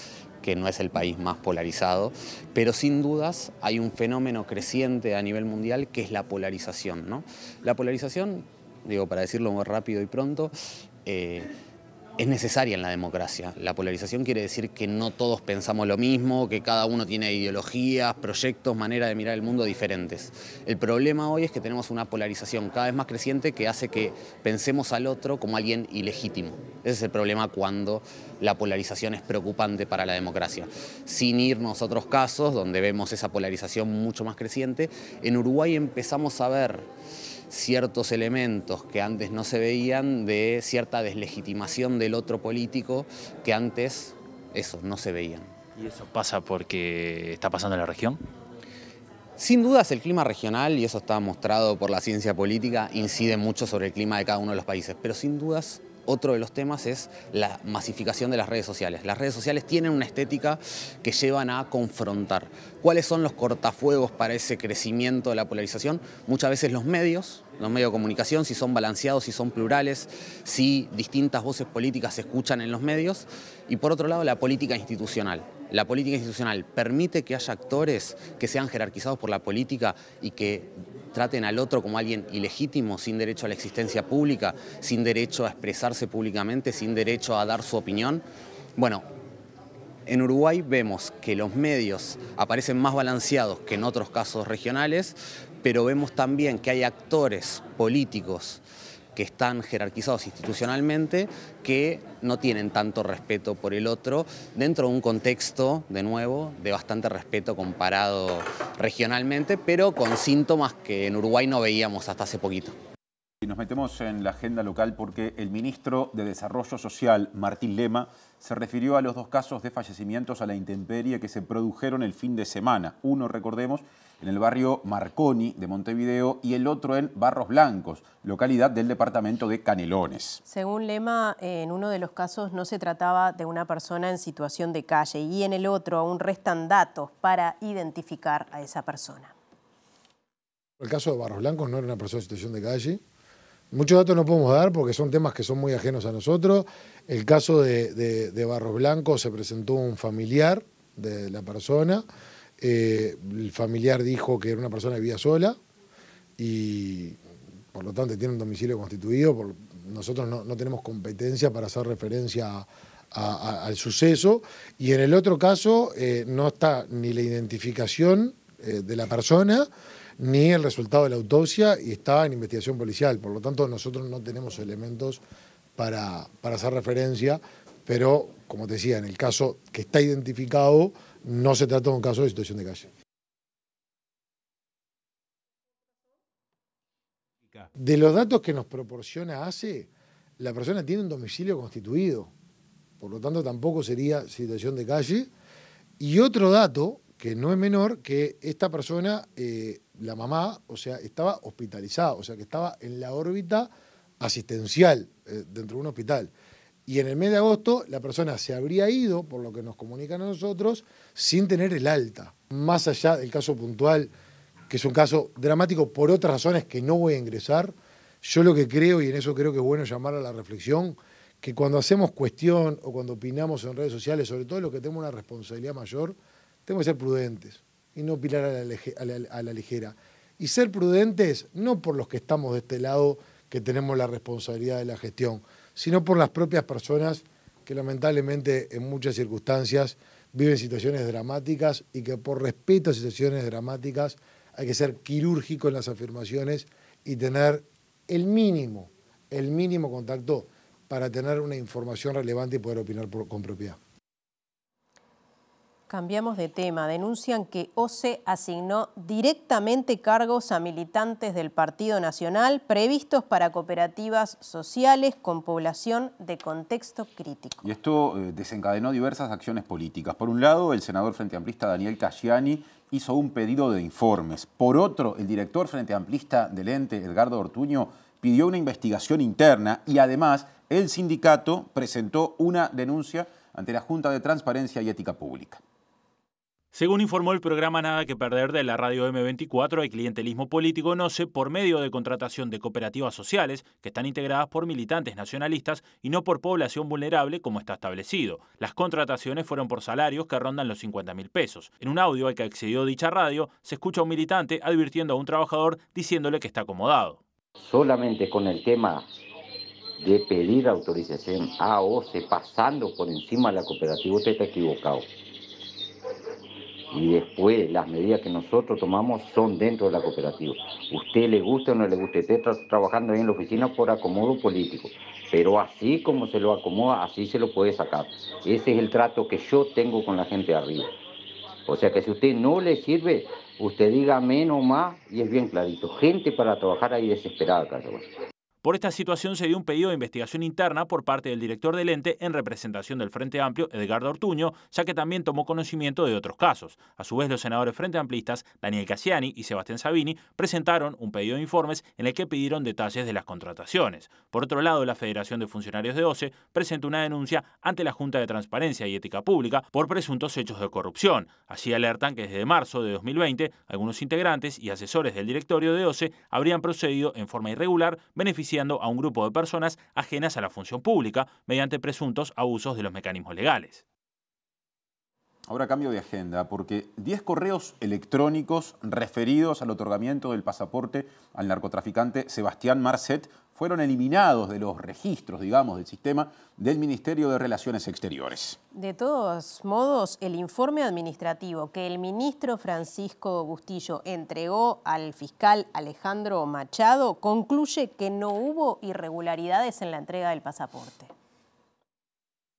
que no es el país más polarizado, pero sin dudas hay un fenómeno creciente a nivel mundial que es la polarización. ¿no? La polarización digo, para decirlo muy rápido y pronto, eh, es necesaria en la democracia. La polarización quiere decir que no todos pensamos lo mismo, que cada uno tiene ideologías, proyectos, manera de mirar el mundo diferentes. El problema hoy es que tenemos una polarización cada vez más creciente que hace que pensemos al otro como alguien ilegítimo. Ese es el problema cuando la polarización es preocupante para la democracia. Sin irnos a otros casos donde vemos esa polarización mucho más creciente, en Uruguay empezamos a ver ciertos elementos que antes no se veían de cierta deslegitimación del otro político que antes eso no se veían. ¿Y eso pasa porque está pasando en la región? Sin dudas el clima regional, y eso está mostrado por la ciencia política, incide mucho sobre el clima de cada uno de los países, pero sin dudas otro de los temas es la masificación de las redes sociales. Las redes sociales tienen una estética que llevan a confrontar. ¿Cuáles son los cortafuegos para ese crecimiento de la polarización? Muchas veces los medios, los medios de comunicación, si son balanceados, si son plurales, si distintas voces políticas se escuchan en los medios. Y por otro lado, la política institucional. La política institucional permite que haya actores que sean jerarquizados por la política y que traten al otro como alguien ilegítimo, sin derecho a la existencia pública, sin derecho a expresarse públicamente, sin derecho a dar su opinión. Bueno, en Uruguay vemos que los medios aparecen más balanceados que en otros casos regionales, pero vemos también que hay actores políticos que están jerarquizados institucionalmente, que no tienen tanto respeto por el otro, dentro de un contexto, de nuevo, de bastante respeto comparado regionalmente, pero con síntomas que en Uruguay no veíamos hasta hace poquito nos metemos en la agenda local porque el ministro
de Desarrollo Social, Martín Lema, se refirió a los dos casos de fallecimientos a la intemperie que se produjeron el fin de semana. Uno, recordemos, en el barrio Marconi de Montevideo y el otro en Barros Blancos, localidad del departamento de Canelones.
Según Lema, en uno de los casos no se trataba de una persona en situación de calle y en el otro aún restan datos para identificar a esa persona.
El caso de Barros Blancos no era una persona en situación de calle, Muchos datos no podemos dar porque son temas que son muy ajenos a nosotros. El caso de, Barros Blanco se presentó un familiar de la persona. Eh, el familiar dijo que era una persona que vivía sola y por lo tanto tiene un domicilio constituido. nosotros no, tenemos competencia para hacer referencia al suceso. Y en el otro caso eh, no está ni la identificación eh, de la persona ni el resultado de la autopsia y está en investigación policial. Por lo tanto, nosotros no tenemos elementos para, para hacer referencia, pero como te decía, en el caso que está identificado, no se trata de un caso de situación de calle. De los datos que nos proporciona ACE, la persona tiene un domicilio constituido, por lo tanto tampoco sería situación de calle. Y otro dato que no es menor que esta persona, eh, la mamá, o sea, estaba hospitalizada, o sea, que estaba en la órbita asistencial eh, dentro de un hospital. Y en el mes de agosto la persona se habría ido, por lo que nos comunican a nosotros, sin tener el alta. Más allá del caso puntual, que es un caso dramático por otras razones que no voy a ingresar, yo lo que creo, y en eso creo que es bueno llamar a la reflexión, que cuando hacemos cuestión o cuando opinamos en redes sociales, sobre todo los que tenemos una responsabilidad mayor, tenemos que ser prudentes y no pilar a la, ligera. Y ser prudentes no por los que estamos de este lado, que tenemos la responsabilidad de la gestión, sino por las propias personas que lamentablemente en muchas circunstancias viven situaciones dramáticas y que por respeto a situaciones dramáticas hay que ser quirúrgico en las afirmaciones y tener el mínimo, el mínimo contacto para tener una información relevante y poder opinar con propiedad.
Cambiamos de tema. Denuncian que OCE asignó directamente cargos a militantes del Partido Nacional previstos para cooperativas sociales con población de contexto crítico.
Y esto eh, desencadenó diversas acciones políticas. Por un lado, el senador Frente Amplista Daniel Casciani hizo un pedido de informes. Por otro, el director Frente Amplista del ente, Edgardo Ortuño, pidió una investigación interna y además el sindicato presentó una denuncia ante la Junta de Transparencia y Ética Pública.
Según informó el programa Nada que Perder de la radio M24, el clientelismo político se por medio de contratación de cooperativas sociales que están integradas por militantes nacionalistas y no por población vulnerable como está establecido. Las contrataciones fueron por salarios que rondan los 50 mil pesos. En un audio al que accedió dicha radio, se escucha a un militante advirtiendo a un trabajador diciéndole que está acomodado.
Solamente con el tema de pedir autorización a OCE pasando por encima de la cooperativa, usted está equivocado y después las medidas que nosotros tomamos son dentro de la cooperativa. Usted le gusta o no le gusta, usted está trabajando ahí en la oficina por acomodo político, pero así como se lo acomoda, así se lo puede sacar. Ese es el trato que yo tengo con la gente de arriba. O sea que si usted no le sirve, usted diga menos o más y es bien clarito. Gente para trabajar ahí desesperada, Carlos.
Por esta situación se dio un pedido de investigación interna por parte del director del ente en representación del Frente Amplio, Edgardo Ortuño, ya que también tomó conocimiento de otros casos. A su vez, los senadores Frente Amplistas, Daniel Cassiani y Sebastián Sabini, presentaron un pedido de informes en el que pidieron detalles de las contrataciones. Por otro lado, la Federación de Funcionarios de OCE presentó una denuncia ante la Junta de Transparencia y Ética Pública por presuntos hechos de corrupción. Así alertan que desde marzo de 2020, algunos integrantes y asesores del directorio de OCE habrían procedido en forma irregular, beneficiando a un grupo de personas ajenas a la función pública mediante presuntos abusos de los mecanismos legales. Ahora cambio
de agenda, porque 10 correos electrónicos referidos al otorgamiento del pasaporte al narcotraficante Sebastián Marcet fueron eliminados de los registros, digamos, del sistema del Ministerio de Relaciones Exteriores.
De todos modos, el informe administrativo que el ministro Francisco Bustillo entregó al fiscal Alejandro Machado concluye que no hubo irregularidades en la entrega del pasaporte.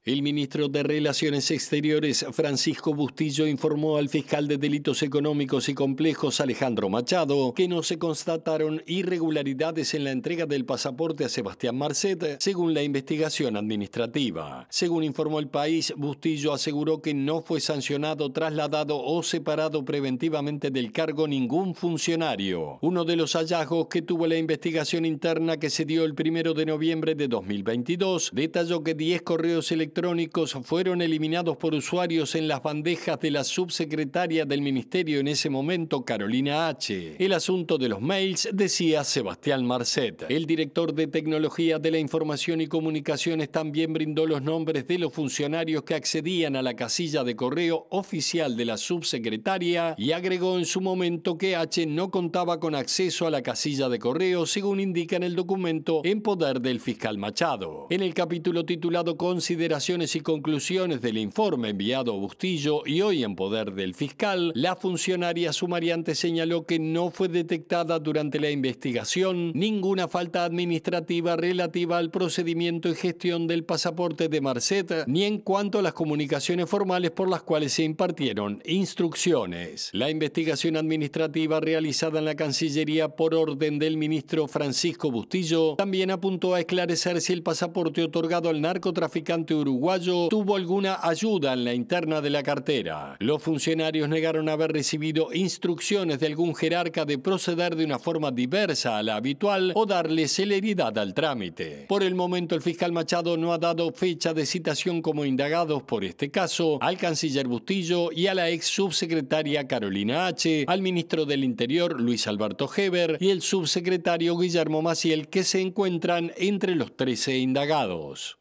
El ministro de Relaciones Exteriores, Francisco Bustillo, informó al fiscal de Delitos Económicos y Complejos, Alejandro Machado, que no se constataron irregularidades en la entrega del pasaporte a Sebastián Marcet, según la investigación administrativa. Según informó el país, Bustillo aseguró que no fue sancionado, trasladado o separado preventivamente del cargo ningún funcionario. Uno de los hallazgos que tuvo la investigación interna que se dio el primero de noviembre de 2022 detalló que 10 correos electrónicos electrónicos fueron eliminados por usuarios en las bandejas de la subsecretaria del Ministerio en ese momento, Carolina H. El asunto de los mails decía Sebastián Marcet. El director de Tecnología de la Información y Comunicaciones también brindó los nombres de los funcionarios que accedían a la casilla de correo oficial de la subsecretaria y agregó en su momento que H no contaba con acceso a la casilla de correo, según indica en el documento en poder del fiscal Machado. En el capítulo titulado Consideración y conclusiones del informe enviado a Bustillo y hoy en poder del fiscal, la funcionaria sumariante señaló que no fue detectada durante la investigación ninguna falta administrativa relativa al procedimiento y gestión del pasaporte de Marceta, ni en cuanto a las comunicaciones formales por las cuales se impartieron instrucciones. La investigación administrativa realizada en la Cancillería por orden del ministro Francisco Bustillo también apuntó a esclarecer si el pasaporte otorgado al narcotraficante uruguayo uruguayo tuvo alguna ayuda en la interna de la cartera. Los funcionarios negaron haber recibido instrucciones de algún jerarca de proceder de una forma diversa a la habitual o darle celeridad al trámite. Por el momento, el fiscal Machado no ha dado fecha de citación como indagados por este caso al canciller Bustillo y a la ex subsecretaria Carolina H., al ministro del Interior Luis Alberto Heber y el subsecretario Guillermo Maciel, que se encuentran entre los 13 indagados.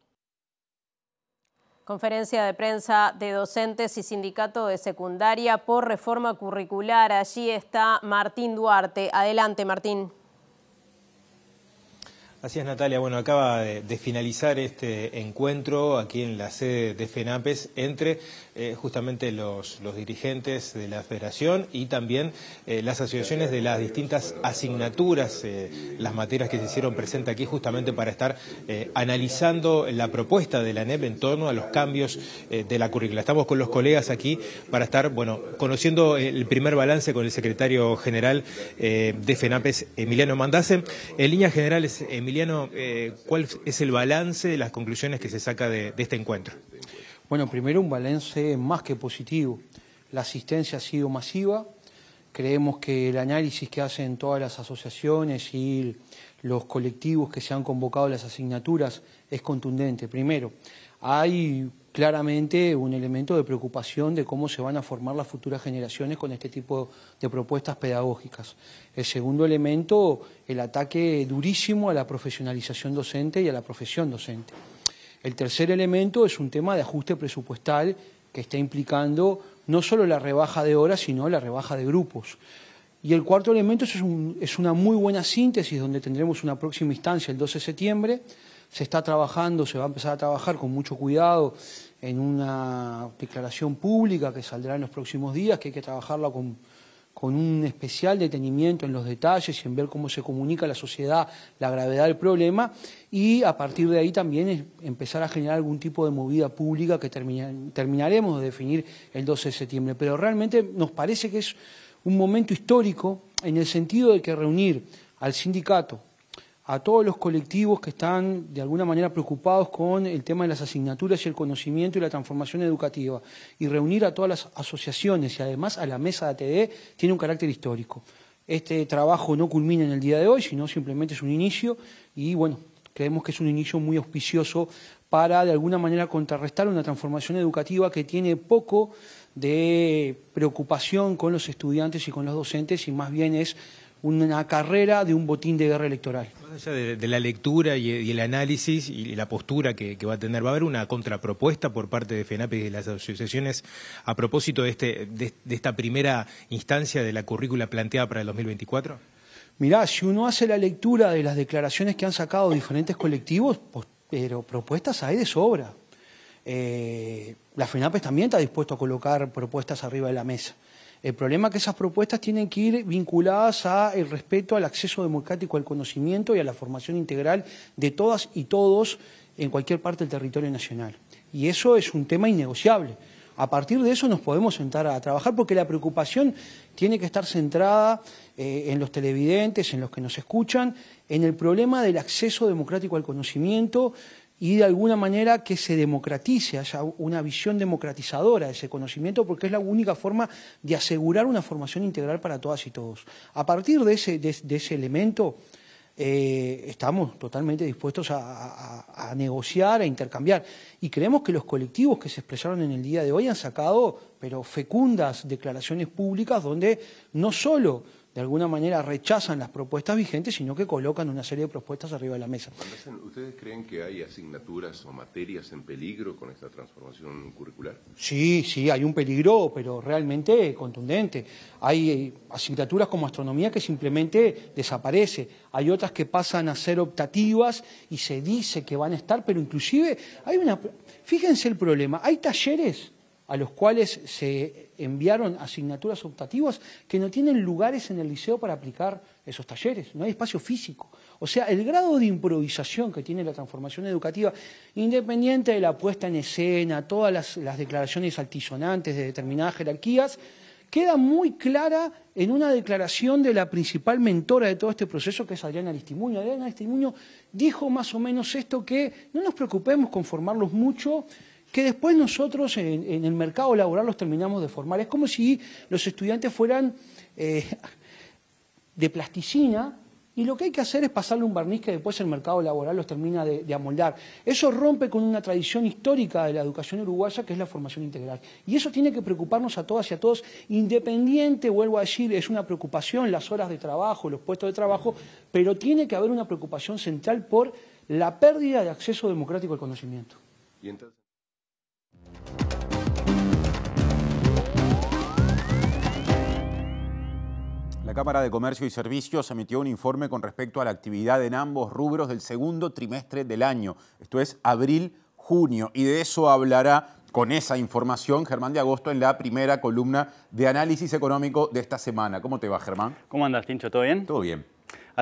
Conferencia de prensa de docentes y sindicato de secundaria por reforma curricular. Allí está Martín Duarte. Adelante, Martín.
Así Natalia. Bueno, acaba de, finalizar este encuentro aquí en la sede de FENAPES entre eh, justamente los, dirigentes de la federación y también eh, las asociaciones de las distintas asignaturas, eh, las materias que se hicieron presentes aquí justamente para estar analizando la propuesta de la NEP en torno a los cambios de la currícula. Estamos con los colegas aquí para estar, bueno, conociendo el primer balance con el secretario general de FENAPES, Emiliano Mandase. En líneas generales, Emiliano, Emiliano, eh, ¿cuál es el balance de las
conclusiones que se saca de, de este encuentro? Bueno, primero un balance más que positivo. La asistencia ha sido masiva. Creemos que el análisis que hacen todas las asociaciones y los colectivos que se han convocado a las asignaturas es contundente. Primero, hay claramente un elemento de preocupación de cómo se van a formar las futuras generaciones con este tipo de propuestas pedagógicas. El segundo elemento, el ataque durísimo a la profesionalización docente y a la profesión docente. El tercer elemento es un tema de ajuste presupuestal que está implicando no solo la rebaja de horas, sino la rebaja de grupos. Y el cuarto elemento es, es una muy buena síntesis donde tendremos una próxima instancia el 12 de septiembre, se está trabajando, se va a empezar a trabajar con mucho cuidado en una declaración pública que saldrá en los próximos días, que hay que trabajarla con, con un especial detenimiento en los detalles y en ver cómo se comunica a la sociedad la gravedad del problema y a partir de ahí también empezar a generar algún tipo de movida pública que terminaremos de definir el 12 de septiembre. Pero realmente nos parece que es un momento histórico en el sentido de que reunir al sindicato, a todos los colectivos que están de alguna manera preocupados con el tema de las asignaturas y el conocimiento y la transformación educativa y reunir a todas las asociaciones y además a la mesa de ATD tiene un carácter histórico. Este trabajo no culmina en el día de hoy, sino simplemente es un inicio y bueno, creemos que es un inicio muy auspicioso para de alguna manera contrarrestar una transformación educativa que tiene poco de preocupación con los estudiantes y con los docentes y más bien es una carrera de un botín de guerra electoral.
Más allá de, la lectura y, el análisis y la postura que, va a tener, ¿va a haber una contrapropuesta por parte de FENAPE y de las asociaciones a propósito de, este, de, esta primera instancia de la currícula planteada para el 2024?
Mirá, si uno hace la lectura de las declaraciones que han sacado diferentes colectivos, pues, pero propuestas hay de sobra. Eh, la FENAPES también está dispuesta a colocar propuestas arriba de la mesa. El problema es que esas propuestas tienen que ir vinculadas al respeto al acceso democrático al conocimiento y a la formación integral de todas y todos en cualquier parte del territorio nacional. Y eso es un tema innegociable. A partir de eso nos podemos sentar a trabajar porque la preocupación tiene que estar centrada eh, en los televidentes, en los que nos escuchan, en el problema del acceso democrático al conocimiento, y de alguna manera que se democratice, haya una visión democratizadora de ese conocimiento, porque es la única forma de asegurar una formación integral para todas y todos. A partir de ese, elemento, eh, estamos totalmente dispuestos a, a, negociar, a intercambiar. Y creemos que los colectivos que se expresaron en el día de hoy han sacado, pero fecundas declaraciones públicas donde no solo de alguna manera rechazan las propuestas vigentes, sino que colocan una serie de propuestas arriba de la mesa.
¿Ustedes creen que hay asignaturas o materias en peligro con esta transformación curricular?
Sí, sí, hay un peligro, pero realmente contundente. Hay eh, asignaturas como astronomía que simplemente desaparece, hay otras que pasan a ser optativas y se dice que van a estar, pero inclusive hay una... Fíjense el problema, hay talleres a los cuales se enviaron asignaturas optativas que no tienen lugares en el liceo para aplicar esos talleres, no hay espacio físico. O sea, el grado de improvisación que tiene la transformación educativa, independiente de la puesta en escena, todas las, declaraciones altisonantes de determinadas jerarquías, queda muy clara en una declaración de la principal mentora de todo este proceso, que es Adriana Aristimuño. Adriana Aristimuño dijo más o menos esto, que no nos preocupemos con formarlos mucho, que después nosotros en, el mercado laboral los terminamos de formar. Es como si los estudiantes fueran eh, de plasticina y lo que hay que hacer es pasarle un barniz que después el mercado laboral los termina de, amoldar. Eso rompe con una tradición histórica de la educación uruguaya que es la formación integral. Y eso tiene que preocuparnos a todas y a todos, independiente, vuelvo a decir, es una preocupación las horas de trabajo, los puestos de trabajo, pero tiene que haber una preocupación central por la pérdida de acceso democrático al conocimiento.
La Cámara de Comercio y Servicios emitió un informe con respecto a la actividad en ambos rubros del segundo trimestre del año, esto es abril-junio, y de eso hablará con esa información Germán de Agosto en la primera columna de análisis económico de esta semana. ¿Cómo te va, Germán?
¿Cómo andas, Tincho? ¿Todo bien? Todo bien.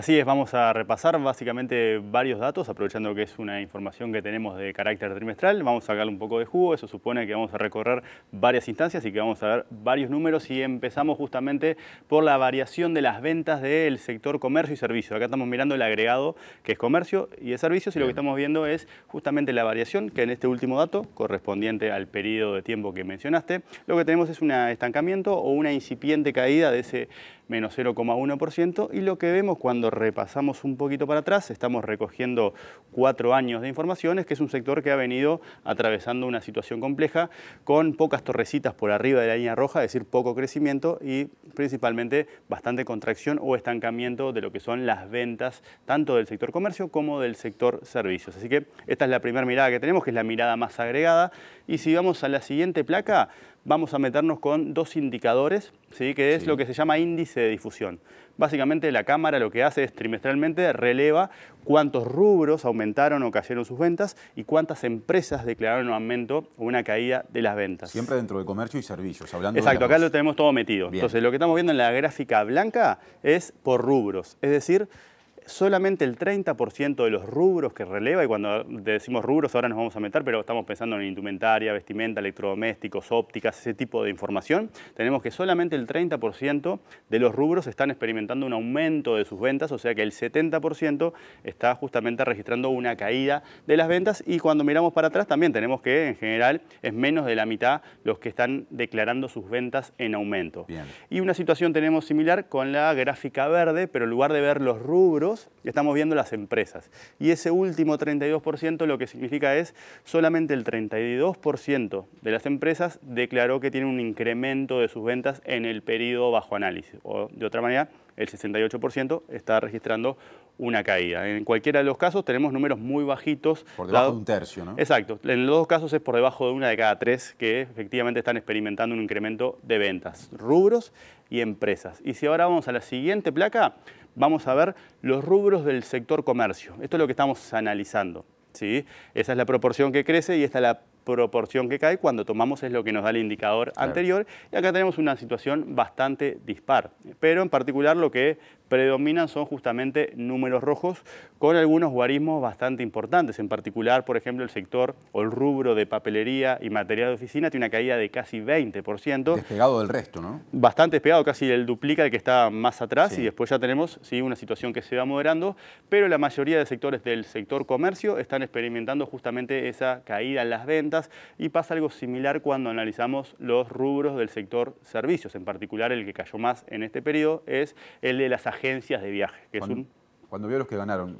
Así es, vamos a repasar básicamente varios datos, aprovechando que es una información que tenemos de carácter trimestral, vamos a sacarle un poco de jugo, eso supone que vamos a recorrer varias instancias y que vamos a ver varios números y empezamos justamente por la variación de las ventas del sector comercio y servicios. Acá estamos mirando el agregado que es comercio y de servicios y lo que estamos viendo es justamente la variación que en este último dato, correspondiente al periodo de tiempo que mencionaste, lo que tenemos es un estancamiento o una incipiente caída de ese menos 0,1%, y lo que vemos cuando repasamos un poquito para atrás, estamos recogiendo cuatro años de informaciones, que es un sector que ha venido atravesando una situación compleja, con pocas torrecitas por arriba de la línea roja, es decir, poco crecimiento y principalmente bastante contracción o estancamiento de lo que son las ventas, tanto del sector comercio como del sector servicios. Así que esta es la primera mirada que tenemos, que es la mirada más agregada, y si vamos a la siguiente placa, vamos a meternos con dos indicadores, ¿sí? que es lo que se llama índice de difusión. Básicamente la Cámara lo que hace es trimestralmente releva cuántos rubros aumentaron o cayeron sus ventas y cuántas empresas declararon un aumento o una caída de las ventas. Siempre
dentro de comercio y servicios, hablando Exacto, acá lo
tenemos todo metido. Entonces lo que estamos viendo en la gráfica blanca es por rubros, es decir, solamente el 30% de los rubros que releva, y cuando decimos rubros ahora nos vamos a meter, pero estamos pensando en indumentaria, vestimenta, electrodomésticos, ópticas, ese tipo de información, tenemos que solamente el 30% de los rubros están experimentando un aumento de sus ventas, o sea que el 70% está justamente registrando una caída de las ventas y cuando miramos para atrás también tenemos que en general es menos de la mitad los que están declarando sus ventas en aumento. Y una situación tenemos similar con la gráfica verde, pero en lugar de ver los rubros, estamos viendo las empresas. Y ese último 32% lo que significa es solamente el 32% de las empresas declaró que tiene un incremento de sus ventas en el periodo bajo análisis. O de otra manera, el 68% está registrando una caída. En cualquiera de los casos tenemos números muy bajitos. Por debajo de un tercio, ¿no? Exacto. En los dos casos es por debajo de una de cada tres que efectivamente están experimentando un incremento de ventas, rubros y empresas. Y si ahora vamos a la siguiente placa, vamos a ver los rubros del sector comercio. Esto es lo que estamos analizando. ¿sí? Esa es la proporción que crece y esta es la proporción que cae cuando tomamos es lo que nos da el indicador anterior y acá tenemos una situación bastante dispar, pero en particular lo que predominan son justamente números rojos con algunos guarismos bastante importantes. En particular, por ejemplo, el sector o el rubro de papelería y material de oficina tiene una caída de casi 20%. Despegado del resto, ¿no? Bastante despegado, casi el duplica el que está más atrás y después ya tenemos una situación que se va moderando, pero la mayoría de sectores del sector comercio están experimentando justamente esa caída en las ventas y pasa algo similar cuando analizamos los rubros del sector servicios, en particular el que cayó más en este periodo es el de las agencias agencias de viajes, que cuando,
es un... veo los que ganaron,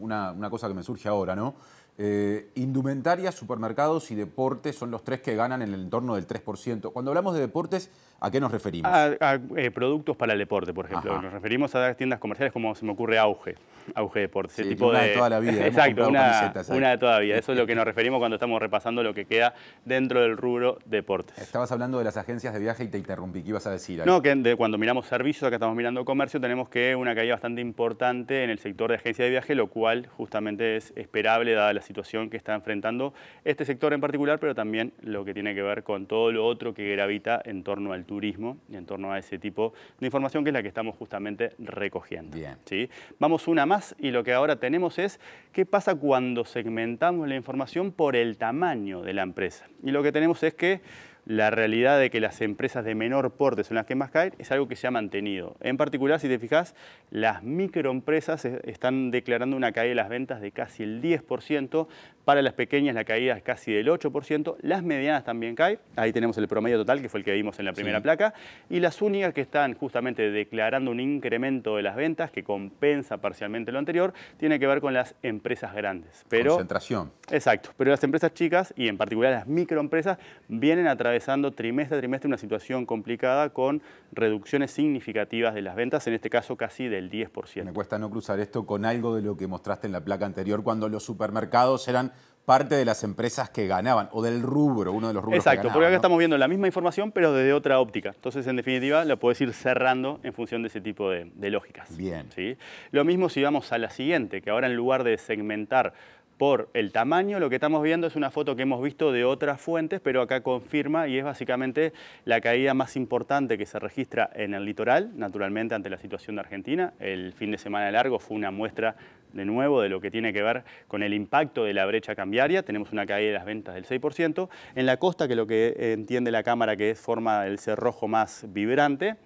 una, una cosa que me surge ahora, ¿no? Eh, indumentaria, supermercados y deportes son los tres que ganan en el entorno del 3%. Cuando hablamos de deportes, ¿a qué nos referimos?
A, ah, ah, eh, productos para el deporte, por ejemplo. Nos referimos a tiendas comerciales como se me ocurre Auge, Auge Deportes. una de... toda la vida. Exacto, una, una, de toda la vida. Eso es lo que nos referimos cuando estamos repasando lo que queda dentro del rubro deportes.
Estabas hablando de las agencias de viaje y te interrumpí. ¿Qué ibas a decir? No,
que cuando miramos servicios, acá estamos mirando comercio, tenemos que una caída bastante importante en el sector de agencias de viaje, lo cual justamente es esperable dada la situación que está enfrentando este sector en particular, pero también lo que tiene que ver con todo lo otro que gravita en torno al turismo y en torno a ese tipo de información que es la que estamos justamente recogiendo. ¿sí? Vamos una más y lo que ahora tenemos es qué pasa cuando segmentamos la información por el tamaño de la empresa. Y lo que tenemos es que la realidad de que las empresas de menor porte son las que más caen es algo que se ha mantenido. En particular, si te fijas, las microempresas están declarando una caída de las ventas de casi el 10%, para las pequeñas la caída es casi del 8%, las medianas también caen, ahí tenemos el promedio total que fue el que vimos en la primera placa, y las únicas que están justamente declarando un incremento de las ventas que compensa parcialmente lo anterior, tiene que ver con las empresas grandes. Concentración. Exacto, pero las empresas chicas y en particular las microempresas vienen a través trimestre a trimestre una situación complicada con reducciones significativas de las ventas, en este caso casi del 10%. Me
cuesta no cruzar esto con algo de lo que mostraste en la placa anterior, cuando los supermercados eran parte de las empresas que ganaban, o del rubro, uno de los rubros Exacto, que porque acá
estamos viendo la misma información, pero desde otra óptica. Entonces, en definitiva, la puedes ir cerrando en función de ese tipo de, lógicas. Bien. ¿sí? Lo mismo si vamos a la siguiente, que ahora en lugar de segmentar por el tamaño, lo que estamos viendo es una foto que hemos visto de otras fuentes, pero acá confirma y es básicamente la caída más importante que se registra en el litoral, naturalmente ante la situación de Argentina. El fin de semana largo fue una muestra de nuevo de lo que tiene que ver con el impacto de la brecha cambiaria, tenemos una caída de las ventas del 6%, en la costa que lo que entiende la Cámara que es forma el cerrojo más vibrante,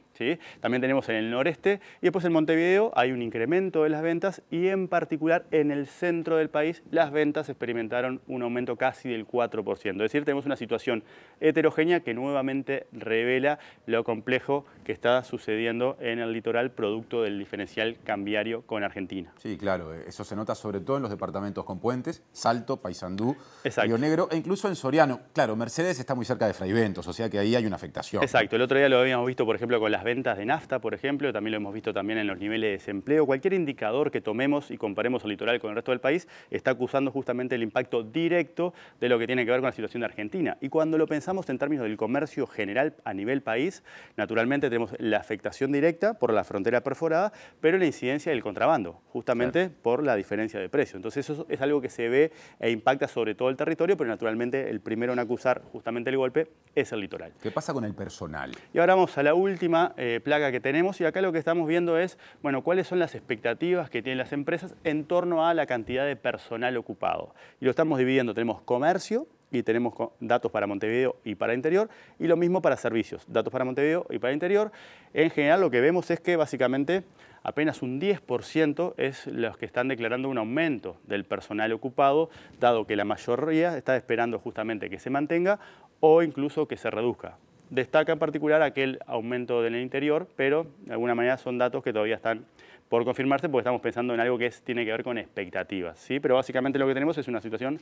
también tenemos en el noreste y después en Montevideo hay un incremento de las ventas y en particular en el centro del país las ventas experimentaron un aumento casi del 4%. Es decir, tenemos una situación heterogénea que nuevamente revela lo complejo que está sucediendo en el litoral producto del diferencial cambiario con
Argentina. Sí, claro, eso se nota sobre todo en los departamentos con puentes, Salto, Paysandú, Río Negro e incluso en Soriano. Claro, Mercedes está muy cerca de Fraiventos, o sea que ahí hay una afectación.
Exacto, el otro día lo habíamos visto, por ejemplo, con las ventas de nafta, por ejemplo, también lo hemos visto también en los niveles de desempleo. Cualquier indicador que tomemos y comparemos el litoral con el resto del país está acusando justamente el impacto directo de lo que tiene que ver con la situación de Argentina. Y cuando lo pensamos en términos del comercio general a nivel país, naturalmente tenemos la afectación directa por la frontera perforada, pero la incidencia del contrabando, justamente por la diferencia de precio. Entonces eso es algo que se ve e impacta sobre todo el territorio, pero naturalmente el primero en acusar justamente el golpe es el litoral.
¿Qué pasa con el personal? Y ahora
vamos a la última eh, plaga que tenemos y acá lo que estamos viendo es, bueno, cuáles son las expectativas que tienen las empresas en torno a la cantidad de personal ocupado. Y lo estamos dividiendo, tenemos comercio, y tenemos datos para Montevideo y para interior, y lo mismo para servicios, datos para Montevideo y para interior. En general lo que vemos es que básicamente apenas un 10% es los que están declarando un aumento del personal ocupado, dado que la mayoría está esperando justamente que se mantenga o incluso que se reduzca. Destaca en particular aquel aumento del interior, pero de alguna manera son datos que todavía están por confirmarse porque estamos pensando en algo que tiene que ver con expectativas. ¿sí? Pero básicamente lo que tenemos es una situación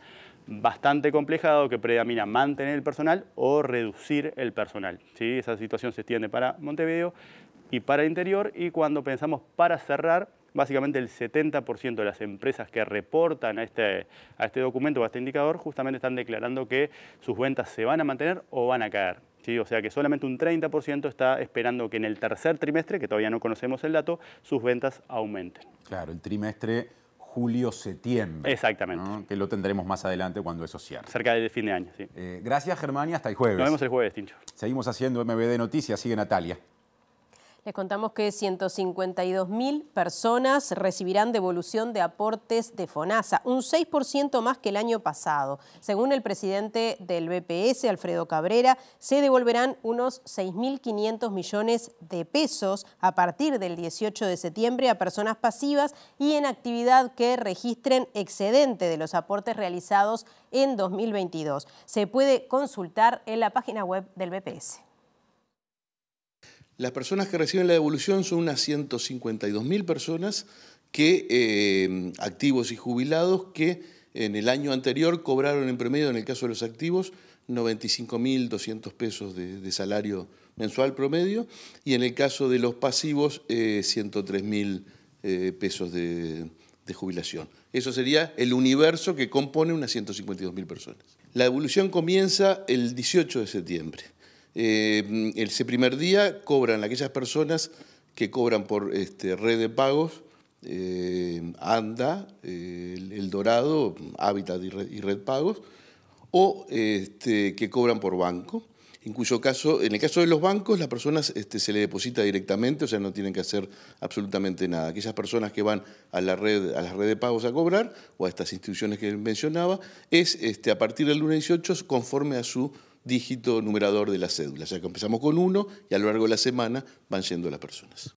bastante compleja, dado que predomina mantener el personal o reducir el personal. ¿sí? Esa situación se extiende para Montevideo y para el interior, y cuando pensamos para cerrar, básicamente el 70% de las empresas que reportan a este, a este documento o a este indicador justamente están declarando que sus ventas se van a mantener o van a caer. O sea que solamente un 30% está esperando que en el tercer trimestre, que todavía no conocemos el dato, sus ventas aumenten.
Claro, el trimestre julio-septiembre. Exactamente. Que lo tendremos más adelante cuando eso cierre. Cerca del fin de año, sí. Eh, gracias, Germania, hasta el jueves. Nos vemos el jueves, Tincho. Seguimos haciendo MBD Noticias. Sigue Natalia.
Les contamos que 152.000 personas recibirán devolución de aportes de FONASA, un 6% más que el año pasado. Según el presidente del BPS, Alfredo Cabrera, se devolverán unos 6.500 millones de pesos a partir del 18 de septiembre a personas pasivas y en actividad que registren excedente de los aportes realizados en 2022. Se puede consultar en la página web del BPS.
Las personas que reciben la devolución son unas 152.000 personas que, eh, activos y jubilados que en el año anterior cobraron en promedio, en el caso de los activos, 95.200 pesos de, salario mensual promedio y en el caso de los pasivos, 103.000 eh, eh, pesos de, de jubilación. Eso sería el universo que compone unas 152.000 personas. La devolución comienza el 18 de septiembre. Eh, ese primer día cobran aquellas personas que cobran por este, red de pagos, eh, ANDA, eh, El Dorado, Hábitat y Red, Pagos, o este, que cobran por banco, en cuyo caso, en el caso de los bancos, las personas este, se le deposita directamente, o sea, no tienen que hacer absolutamente nada. Aquellas personas que van a la red, a red de pagos a cobrar, o a estas instituciones que mencionaba, es este, a partir del lunes 18 conforme a su dígito numerador de las cédula. O sea que empezamos con uno y a lo largo de la semana van yendo las personas.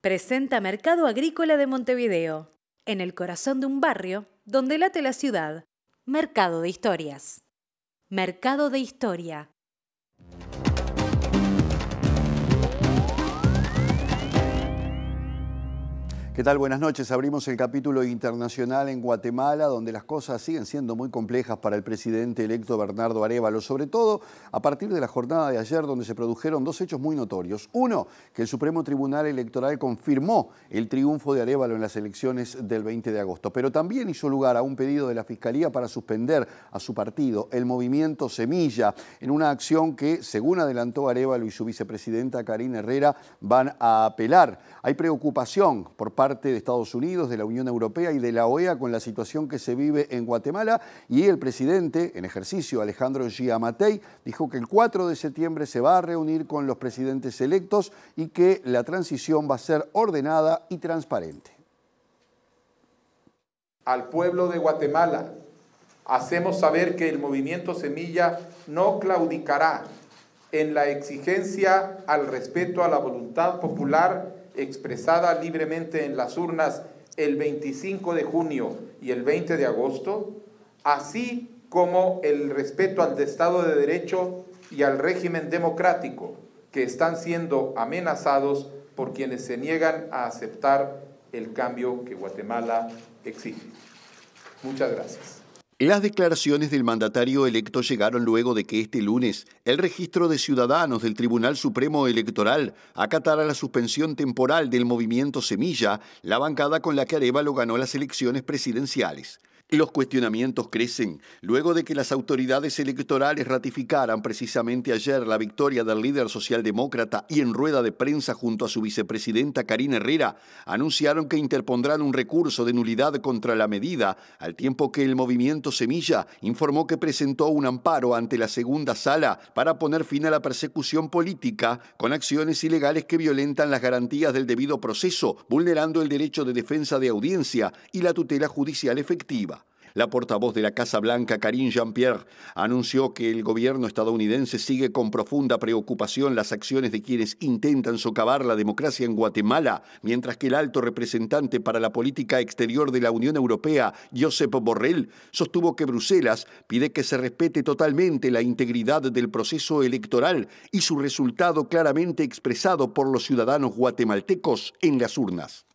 Presenta Mercado Agrícola de Montevideo, en el corazón de un barrio donde late la ciudad. Mercado de Historias. Mercado de Historia.
¿Qué tal? Buenas noches. Abrimos el capítulo internacional en Guatemala, donde las cosas siguen siendo muy complejas para el presidente electo Bernardo Arevalo, sobre todo a partir de la jornada de ayer, donde se produjeron dos hechos muy notorios. Uno, que el Supremo Tribunal Electoral confirmó el triunfo de Arevalo en las elecciones del 20 de agosto, pero también hizo lugar a un pedido de la Fiscalía para suspender a su partido, el movimiento Semilla, en una acción que, según adelantó Arevalo y su vicepresidenta Karina Herrera, van a apelar. Hay preocupación por parte parte de Estados Unidos, de la Unión Europea y de la OEA con la situación que se vive en Guatemala y el presidente en ejercicio, Alejandro Giamatei, dijo que el 4 de septiembre se va a reunir con los presidentes electos y que la transición va a ser ordenada y transparente.
Al pueblo de Guatemala hacemos saber que el movimiento Semilla no claudicará en la exigencia al respeto a la voluntad popular expresada libremente en las urnas el 25 de junio y el 20 de agosto, así como el respeto al Estado de Derecho y al régimen democrático, que están siendo amenazados por quienes se niegan a aceptar el cambio que Guatemala exige. Muchas gracias.
Las declaraciones del mandatario electo llegaron luego de que este lunes el registro de ciudadanos del Tribunal Supremo Electoral acatara la suspensión temporal del movimiento Semilla, la bancada con la que Arevalo ganó las elecciones presidenciales. Los cuestionamientos crecen luego de que las autoridades electorales ratificaran precisamente ayer la victoria del líder socialdemócrata y en rueda de prensa junto a su vicepresidenta Karina Herrera anunciaron que interpondrán un recurso de nulidad contra la medida, al tiempo que el movimiento Semilla informó que presentó un amparo ante la segunda sala para poner fin a la persecución política con acciones ilegales que violentan las garantías del debido proceso, vulnerando el derecho de defensa de audiencia y la tutela judicial efectiva. La portavoz de la Casa Blanca, Karine Jean-Pierre, anunció que el gobierno estadounidense sigue con profunda preocupación las acciones de quienes intentan socavar la democracia en Guatemala, mientras que el alto representante para la política exterior de la Unión Europea, Josep Borrell, sostuvo que Bruselas pide que se respete totalmente la integridad del proceso electoral y su resultado claramente expresado por los ciudadanos guatemaltecos en las urnas.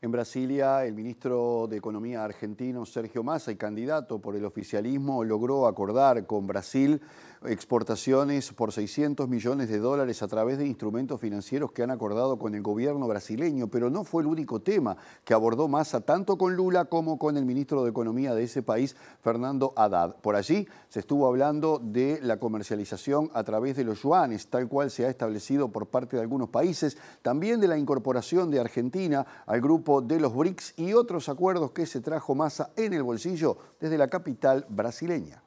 En Brasilia, el ministro de Economía argentino Sergio Massa y candidato por el oficialismo logró acordar con Brasil exportaciones por 600 millones de dólares a través de instrumentos financieros que han acordado con el gobierno brasileño, pero no fue el único tema que abordó Massa tanto con Lula como con el ministro de Economía de ese país, Fernando Haddad. Por allí se estuvo hablando de la comercialización a través de los yuanes, tal cual se ha establecido por parte de algunos países, también de la incorporación de Argentina al grupo de los BRICS y otros acuerdos que se trajo masa en el bolsillo desde la capital brasileña.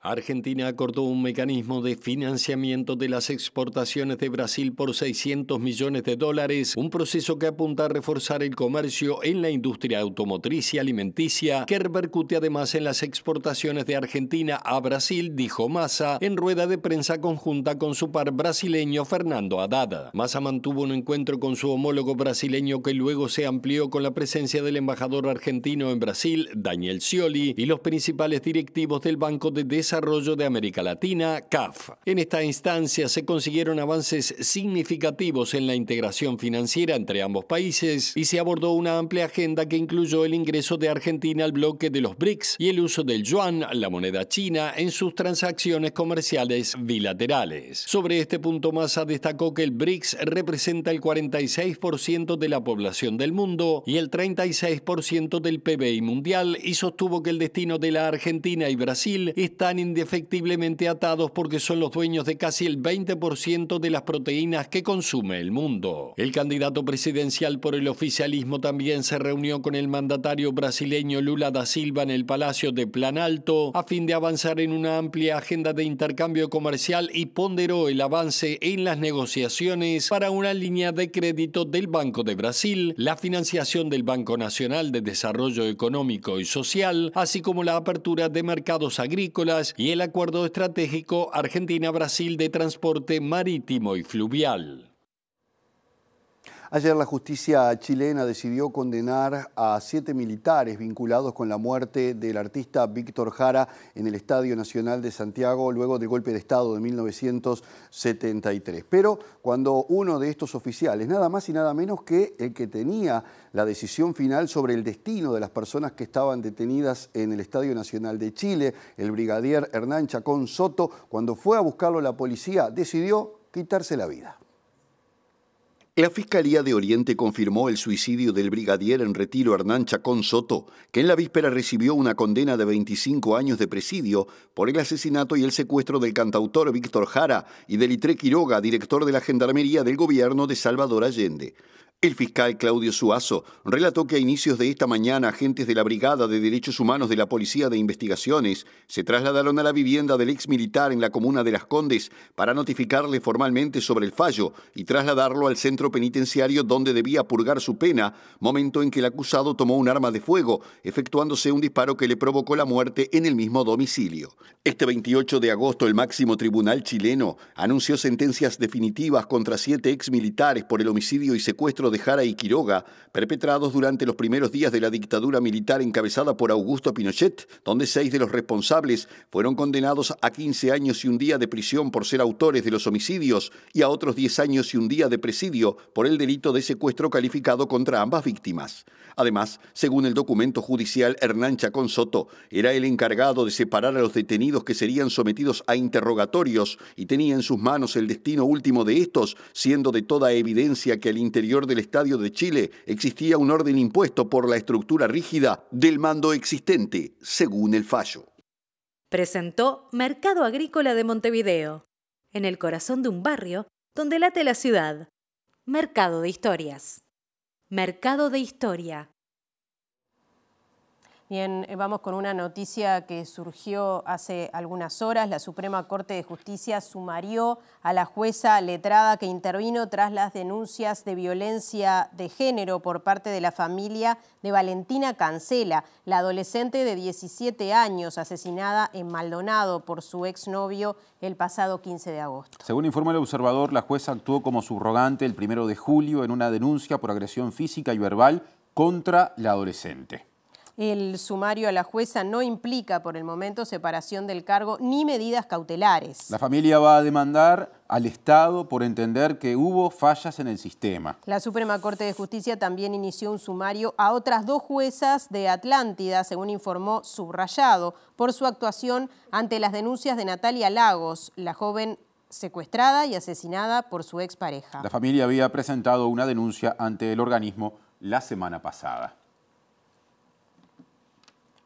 Argentina acordó un mecanismo de financiamiento de las exportaciones de Brasil por 600 millones de dólares, un proceso que apunta a reforzar el comercio en la industria automotriz y alimenticia, que repercute además en las exportaciones de Argentina a Brasil, dijo Massa en rueda de prensa conjunta con su par brasileño Fernando Haddad. Massa mantuvo un encuentro con su homólogo brasileño que luego se amplió con la presencia del embajador argentino en Brasil, Daniel Scioli, y los principales directivos del Banco de Desarrollo Desarrollo de América Latina, CAF. En esta instancia se consiguieron avances significativos en la integración financiera entre ambos países y se abordó una amplia agenda que incluyó el ingreso de Argentina al bloque de los BRICS y el uso del yuan, la moneda china, en sus transacciones comerciales bilaterales. Sobre este punto, Massa destacó que el BRICS representa el 46% de la población del mundo y el 36% del PBI mundial y sostuvo que el destino de la Argentina y Brasil están indefectiblemente atados porque son los dueños de casi el 20% de las proteínas que consume el mundo. El candidato presidencial por el oficialismo también se reunió con el mandatario brasileño Lula da Silva en el Palacio de Planalto a fin de avanzar en una amplia agenda de intercambio comercial y ponderó el avance en las negociaciones para una línea de crédito del Banco de Brasil, la financiación del Banco Nacional de Desarrollo Económico y Social, así como la apertura de mercados agrícolas y el Acuerdo Estratégico Argentina-Brasil de Transporte Marítimo y Fluvial.
Ayer la justicia chilena decidió condenar a siete militares vinculados con la muerte del artista Víctor Jara en el Estadio Nacional de Santiago luego del golpe de Estado de 1973. Pero cuando uno de estos oficiales, nada más y nada menos que el que tenía la decisión final sobre el destino de las personas que estaban detenidas en el Estadio Nacional de Chile, el brigadier Hernán Chacón Soto, cuando fue a buscarlo la policía, decidió quitarse la vida. La Fiscalía de Oriente confirmó el suicidio del brigadier en retiro Hernán Chacón Soto, que en la víspera recibió una condena de 25 años de presidio por el asesinato y el secuestro del cantautor Víctor Jara y del Itre Quiroga, director de la Gendarmería del Gobierno de Salvador Allende. El fiscal Claudio Suazo relató que a inicios de esta mañana agentes de la Brigada de Derechos Humanos de la Policía de Investigaciones se trasladaron a la vivienda del ex militar en la comuna de Las Condes para notificarle formalmente sobre el fallo y trasladarlo al centro penitenciario donde debía purgar su pena, momento en que el acusado tomó un arma de fuego, efectuándose un disparo que le provocó la muerte en el mismo domicilio. Este 28 de agosto el máximo tribunal chileno anunció sentencias definitivas contra siete ex militares por el homicidio y secuestro de Jara y Quiroga, perpetrados durante los primeros días de la dictadura militar encabezada por Augusto Pinochet, donde seis de los responsables fueron condenados a 15 años y un día de prisión por ser autores de los homicidios y a otros 10 años y un día de presidio por el delito de secuestro calificado contra ambas víctimas. Además, según el documento judicial, Hernán Chacón Soto era el encargado de separar a los detenidos que serían sometidos a interrogatorios y tenía en sus manos el destino último de estos, siendo de toda evidencia que al interior de Estadio de Chile existía un orden impuesto por la estructura rígida del mando existente, según el fallo.
Presentó Mercado Agrícola de Montevideo, en el corazón de un barrio donde late la ciudad. Mercado de Historias. Mercado de Historia Bien, eh, vamos con una
noticia que surgió hace algunas horas. La Suprema Corte de Justicia sumarió a la jueza letrada que intervino tras las denuncias de violencia de género por parte de la familia de Valentina Cancela, la adolescente de 17 años asesinada en Maldonado por su exnovio el pasado 15 de agosto.
Según informa el observador, la jueza actuó como subrogante el primero de julio en una denuncia por agresión física y verbal contra la adolescente.
El sumario a la jueza no implica por el momento separación del cargo ni medidas cautelares.
La familia va a demandar al Estado por entender que hubo fallas en el sistema.
La Suprema Corte de Justicia también inició un sumario a otras dos juezas de Atlántida, según informó Subrayado, por su actuación ante las denuncias de Natalia Lagos, la joven secuestrada y asesinada por su expareja. La
familia había presentado una denuncia ante el organismo la semana pasada.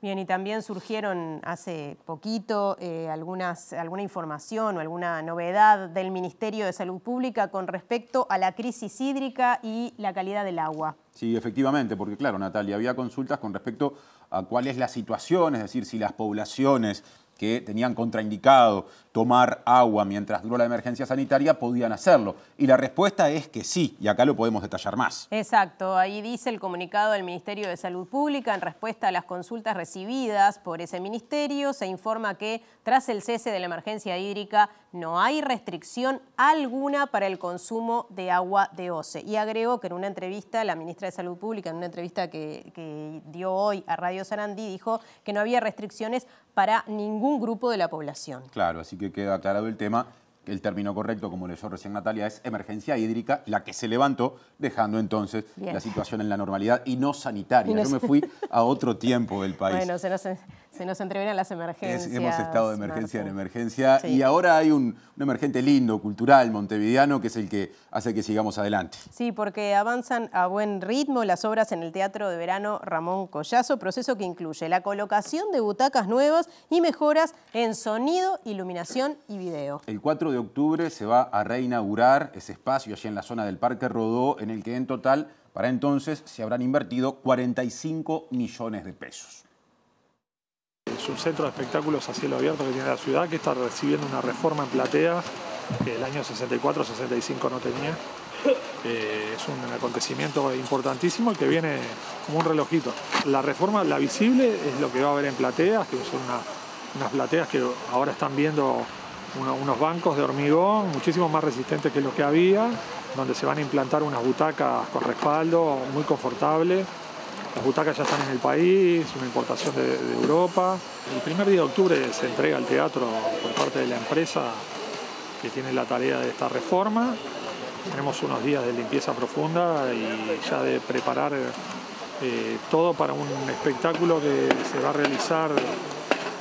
Bien, y también surgieron hace poquito eh, algunas, alguna información o alguna novedad del Ministerio de Salud Pública con respecto a la crisis hídrica y la calidad del agua.
Sí, efectivamente, porque claro, Natalia, había consultas con respecto a cuál es la situación, es decir, si las poblaciones que tenían contraindicado tomar agua mientras duró la emergencia sanitaria, podían hacerlo. Y la respuesta es que sí, y acá lo podemos detallar más.
Exacto, ahí dice el comunicado del Ministerio de Salud Pública en respuesta a las consultas recibidas por ese ministerio, se informa que tras el cese de la emergencia hídrica no hay restricción alguna para el consumo de agua de OCE. Y agregó que en una entrevista, la ministra de Salud Pública, en una entrevista que, que dio hoy a Radio Sarandí, dijo que no había restricciones para ningún grupo de la población.
Claro, así que que queda aclarado el tema el término correcto, como leyó recién Natalia, es emergencia hídrica, la que se levantó, dejando entonces la situación en la normalidad y no sanitaria. Yo me fui a otro tiempo del país. Bueno,
se nos, se las emergencias. hemos estado de emergencia
en emergencia y ahora hay un, emergente lindo, cultural, montevideano, que es el que hace que sigamos adelante.
Sí, porque avanzan a buen ritmo las obras en el Teatro de Verano Ramón Collazo, proceso que incluye la colocación de butacas nuevas y mejoras en sonido, iluminación y video.
El 4 de octubre se va a reinaugurar ese espacio allí en la zona del Parque Rodó, en el que en total para entonces se habrán invertido 45 millones de pesos.
Es un centro de espectáculos a cielo abierto que tiene la ciudad, que está recibiendo una reforma en platea que el año 64-65 no tenía. Eh, es un acontecimiento importantísimo que viene como un relojito. La reforma, la visible, es lo que va a haber en plateas, que son unas plateas que ahora están viendo unos bancos de hormigón, muchísimo más resistentes que los que había, donde se van a implantar unas butacas con respaldo, muy confortables. Las butacas ya están en el país, una importación de, Europa. El primer día de octubre se entrega el teatro por parte de la empresa que tiene la tarea de esta reforma. Tenemos unos días de limpieza profunda y ya de preparar eh, todo para un espectáculo que se va a realizar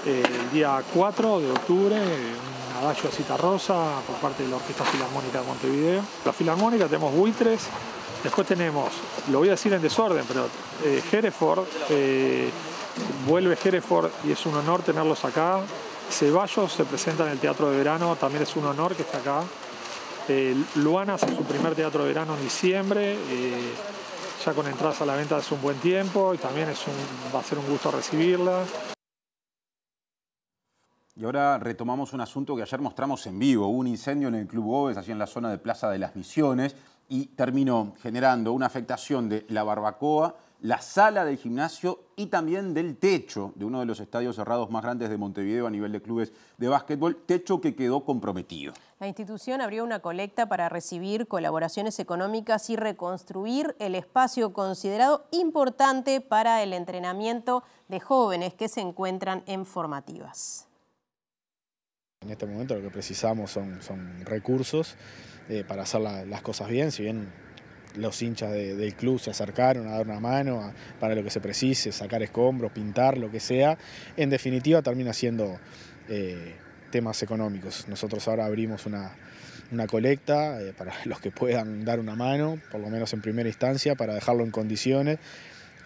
eh, el día 4 de octubre, Cita Citarrosa por parte de la Orquesta Filarmónica de Montevideo. La Filarmónica tenemos Buitres, después tenemos, lo voy a decir en desorden, pero eh, Hereford, eh, vuelve Hereford y es un honor tenerlos acá. Ceballos se presenta en el Teatro de Verano, también es un honor que esté acá. Eh, Luana hace su primer Teatro de Verano en diciembre eh, ya con entradas a la venta hace un buen tiempo y también es un, va a ser un gusto recibirla.
Y ahora retomamos un asunto que ayer mostramos en vivo. Hubo un incendio en el Club Gómez, así en la zona de Plaza de las Misiones, y terminó generando una afectación de la barbacoa, la sala del gimnasio y también del techo de uno de los estadios cerrados más grandes de Montevideo a nivel de clubes de básquetbol, techo que quedó comprometido.
La institución abrió una colecta para recibir colaboraciones económicas y reconstruir el espacio considerado importante para el entrenamiento de jóvenes que se encuentran en formativas.
En este momento lo que precisamos son, recursos eh, para hacer las cosas bien, si bien los hinchas del club se acercaron a dar una mano para lo que se precise, sacar escombros, pintar, lo que sea, en definitiva termina siendo eh, temas económicos. Nosotros ahora abrimos una, colecta eh, para los que puedan dar una mano, por lo menos en primera instancia, para dejarlo en condiciones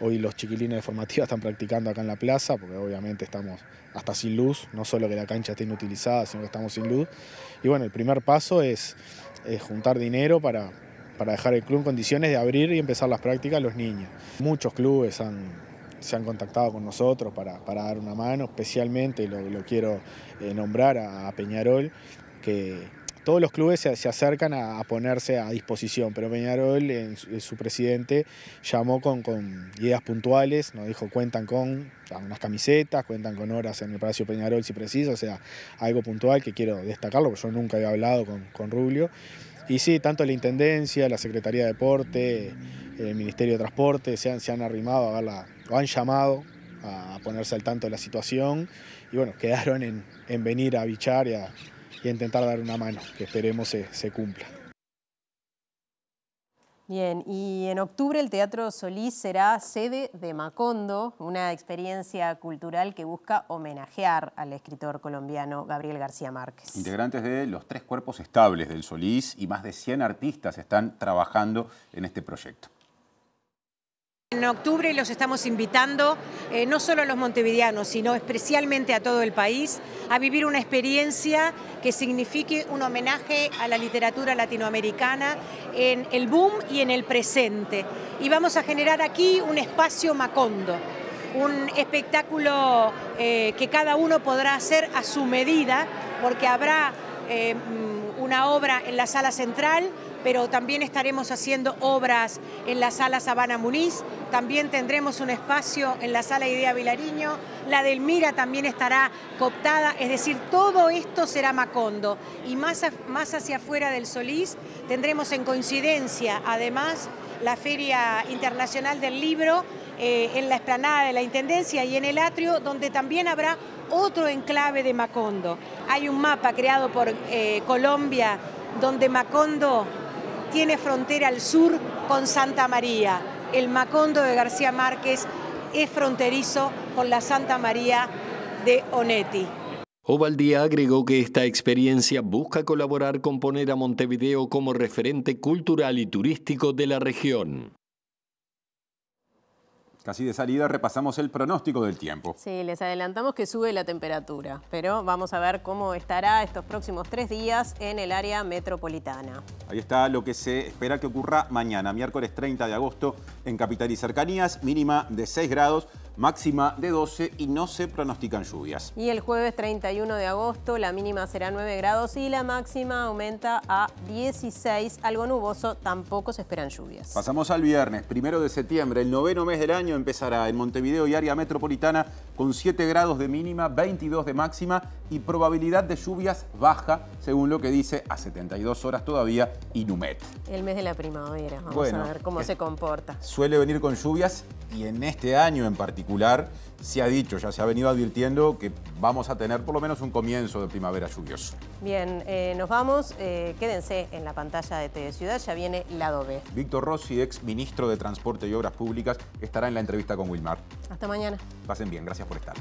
Hoy los chiquilines de formativa están practicando acá en la plaza, porque obviamente estamos hasta sin luz, no solo que la cancha esté inutilizada, sino que estamos sin luz. Y bueno, el primer paso es, juntar dinero para, para dejar el club en condiciones de abrir y empezar las prácticas los niños. Muchos clubes se han contactado con nosotros para, dar una mano, especialmente lo, lo quiero eh, nombrar a Peñarol, que, todos los clubes se, acercan a, ponerse a disposición, pero Peñarol, en su, presidente, llamó con, ideas puntuales, nos dijo cuentan con unas camisetas, cuentan con horas en el Palacio Peñarol si preciso, o sea, algo puntual que quiero destacarlo, porque yo nunca había hablado con, con Rubio. Y sí, tanto la Intendencia, la Secretaría de Deporte, eh, el Ministerio de Transporte se han, se han arrimado a verla, o han llamado a ponerse al tanto de la situación y bueno, quedaron en, en venir a bichar y a, y intentar dar una mano, que esperemos se cumpla.
Bien, y en octubre el Teatro Solís será sede de Macondo, una experiencia cultural que busca homenajear al escritor colombiano Gabriel García Márquez.
Integrantes de los tres cuerpos estables del Solís y más de 100 artistas están trabajando en este proyecto.
En octubre los estamos invitando, eh, no solo a los montevideanos, sino especialmente a todo el país, a vivir una experiencia que signifique un homenaje a la literatura latinoamericana en el boom y en el presente. Y vamos a generar aquí un espacio Macondo, un espectáculo eh, que cada uno podrá hacer a su medida, porque habrá eh, mm, una obra en la sala central, pero también estaremos haciendo obras en la sala Sabana Muniz, también tendremos un espacio en la sala Idea Vilariño, la del Mira también estará cooptada, es decir, todo esto será Macondo y más, más hacia afuera del Solís tendremos en coincidencia además la Feria Internacional del Libro eh, en la Esplanada de la Intendencia y en el atrio, donde también habrá otro enclave de Macondo. Hay un mapa creado por eh, Colombia donde Macondo tiene frontera al sur con Santa María. El Macondo de García Márquez es fronterizo con la Santa María de Onetti.
Ovaldía agregó que esta experiencia busca colaborar con poner a Montevideo como referente cultural y turístico de la región.
Casi de salida repasamos el pronóstico del tiempo.
Sí, les adelantamos que sube la temperatura, pero vamos a ver cómo estará estos próximos tres días en el área metropolitana.
Ahí está lo que se espera que ocurra mañana, miércoles 30 de agosto, en Capital y Cercanías, mínima de 6 grados, máxima de 12 y no se pronostican lluvias.
Y el jueves 31 de agosto la mínima será 9 grados y la máxima aumenta a 16, algo nuboso, tampoco se esperan lluvias.
Pasamos al viernes, primero de septiembre, el noveno mes del año empezará en Montevideo y área metropolitana con 7 grados de mínima, 22 de máxima y probabilidad de lluvias baja, según lo que dice a 72 horas todavía Inumet.
El mes de la primavera, vamos a ver cómo eh, se comporta.
Suele venir con lluvias y en este año en particular se ha dicho, ya se ha venido advirtiendo que vamos a tener por lo menos un comienzo de primavera lluvioso.
Bien, eh, nos vamos. Eh, quédense en la pantalla de TV Ciudad, ya viene lado B.
Víctor Rossi, ex ministro de Transporte y Obras Públicas, estará en la entrevista con Wilmar. Hasta mañana. Pasen bien, gracias por estar.